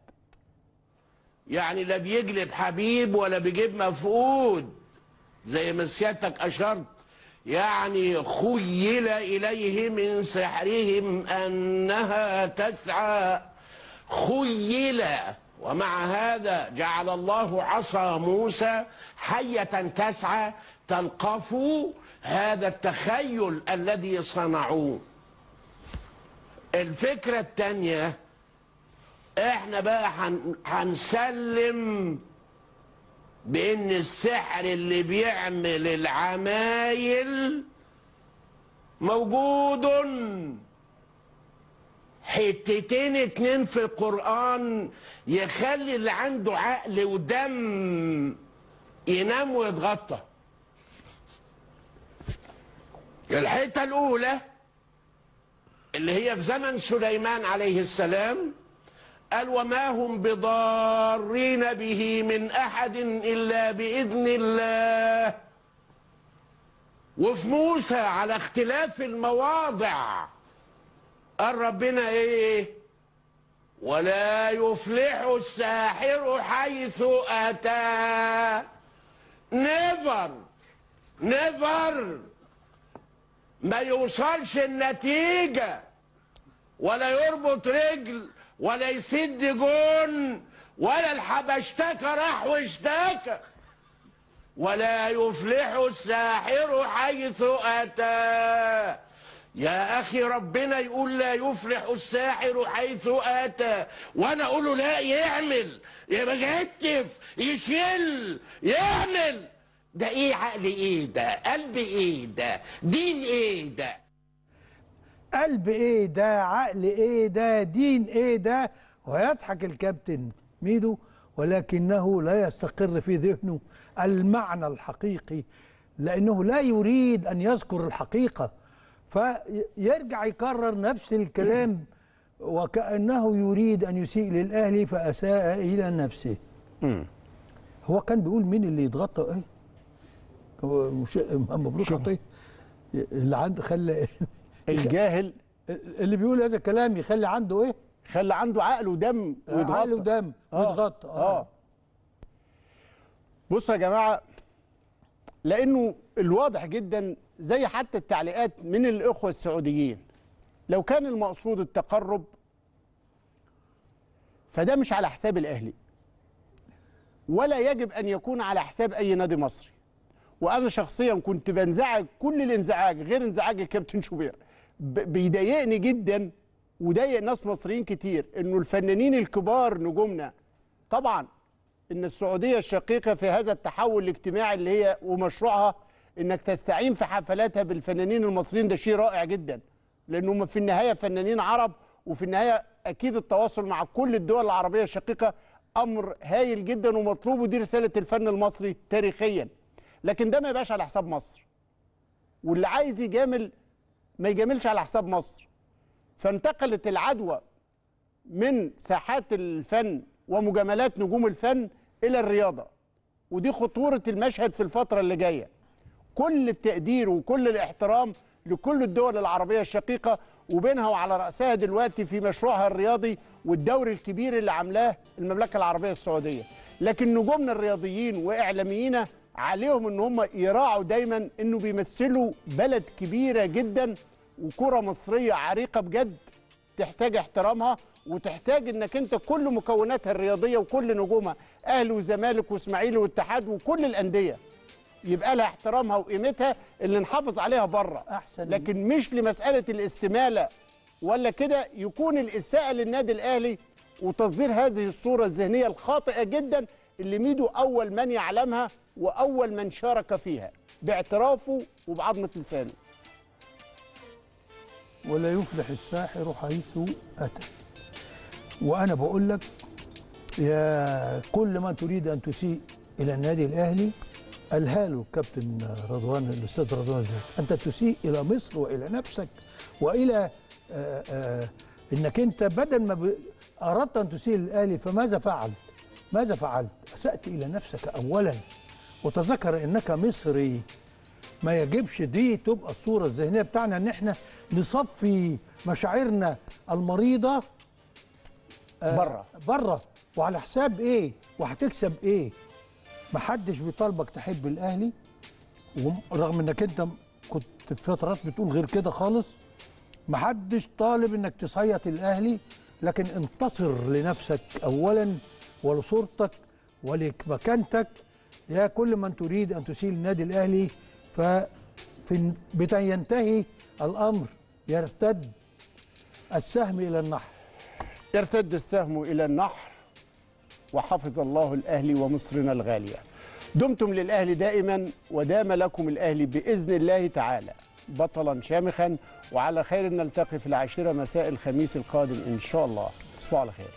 يعني لا بيجلب حبيب ولا بيجيب مفقود زي ما سيادتك اشرت يعني خيل اليه من سحرهم انها تسعى خيل ومع هذا جعل الله عصا موسى حية تسعى تلقفوا هذا التخيل الذي صنعوه الفكرة الثانية احنا بقى هنسلم بان السحر اللي بيعمل العمايل موجود حتتين اتنين في القرآن يخلي اللي عنده عقل ودم ينام ويتغطى الحته الاولى اللي هي في زمن سليمان عليه السلام قال وما هم بضارين به من احد الا باذن الله وفي موسى على اختلاف المواضع قال ربنا ايه ولا يفلح الساحر حيث اتى نيفر نيفر ما يوصلش النتيجة ولا يربط رجل ولا يسد جون ولا الحبشتكى راح واشتكى ولا يفلح الساحر حيث أتى يا أخي ربنا يقول لا يفلح الساحر حيث أتى وأنا أقول له لا يعمل يبقى يكتف يشيل يعمل ده ايه عقل ايه ده قلب ايه ده دين ايه ده قلب ايه ده عقل ايه ده دين ايه ده ويضحك الكابتن ميدو ولكنه لا يستقر في ذهنه المعنى الحقيقي لأنه لا يريد أن يذكر الحقيقة فيرجع يكرر نفس الكلام وكأنه يريد أن يسيء للأهلي فأساء إلى نفسه هو كان بيقول مين اللي يتغطى إيه مبروك عطيه اللي عنده خلى الجاهل اللي بيقول هذا الكلام يخلي عنده ايه؟ خلي عنده عقل ودم ويتغطى عقل ودم آه. ويتغطى آه. اه بصوا يا جماعه لانه الواضح جدا زي حتى التعليقات من الاخوه السعوديين لو كان المقصود التقرب فده مش على حساب الاهلي ولا يجب ان يكون على حساب اي نادي مصري وانا شخصيا كنت بنزعج كل الانزعاج غير انزعاج الكابتن شوبير بيضايقني جدا وضايق ناس مصريين كتير انه الفنانين الكبار نجومنا طبعا ان السعوديه الشقيقه في هذا التحول الاجتماعي اللي هي ومشروعها انك تستعين في حفلاتها بالفنانين المصريين ده شيء رائع جدا لانه هم في النهايه فنانين عرب وفي النهايه اكيد التواصل مع كل الدول العربيه الشقيقه امر هايل جدا ومطلوب ودي رساله الفن المصري تاريخيا لكن ده ما يبقاش على حساب مصر واللي عايز يجامل ما يجاملش على حساب مصر فانتقلت العدوى من ساحات الفن ومجاملات نجوم الفن الى الرياضه ودي خطوره المشهد في الفتره اللي جايه كل التقدير وكل الاحترام لكل الدول العربيه الشقيقه وبينها وعلى راسها دلوقتي في مشروعها الرياضي والدوري الكبير اللي عاملاه المملكه العربيه السعوديه لكن نجومنا الرياضيين واعلاميينا عليهم ان هم يراعوا دايما انه بيمثلوا بلد كبيره جدا وكره مصريه عريقه بجد تحتاج احترامها وتحتاج انك انت كل مكوناتها الرياضيه وكل نجومها اهلي وزمالك واسماعيلي والاتحاد وكل الانديه يبقى لها احترامها وقيمتها اللي نحافظ عليها بره أحسن لكن مش لمساله الاستماله ولا كده يكون الاساءه للنادي الاهلي وتصدير هذه الصوره الذهنيه الخاطئه جدا اللي ميدو اول من يعلمها وأول من شارك فيها باعترافه وبعظمة لسانه ولا يفلح الساحر حيث أتى وأنا بقول لك يا كل ما تريد أن تسيء إلى النادي الأهلي الهالو الكابتن رضوان الأستاذ رضوان زيك. أنت تسيء إلى مصر وإلى نفسك وإلى آآ آه، آآ آه، انك انت بدل ما اردت ان تسيء للاهلي فماذا فعلت؟ ماذا فعلت؟ اسات الى نفسك اولا وتذكر انك مصري ما يجبش دي تبقى الصوره الذهنيه بتاعنا ان احنا نصفي مشاعرنا المريضه بره آه، بره وعلى حساب ايه وهتكسب ايه محدش بيطالبك تحب الاهلي ورغم انك انت كنت في فترات بتقول غير كده خالص محدش طالب انك تصيط الاهلي لكن انتصر لنفسك اولا ولصورتك ولمكانتك يا كل من تريد أن تسيل النادي الأهلي ينتهي الأمر يرتد السهم إلى النحر يرتد السهم إلى النحر وحفظ الله الأهلي ومصرنا الغالية دمتم للأهلي دائما ودام لكم الأهلي بإذن الله تعالى بطلا شامخا وعلى خير نلتقي في العاشرة مساء الخميس القادم إن شاء الله تصبحوا على خير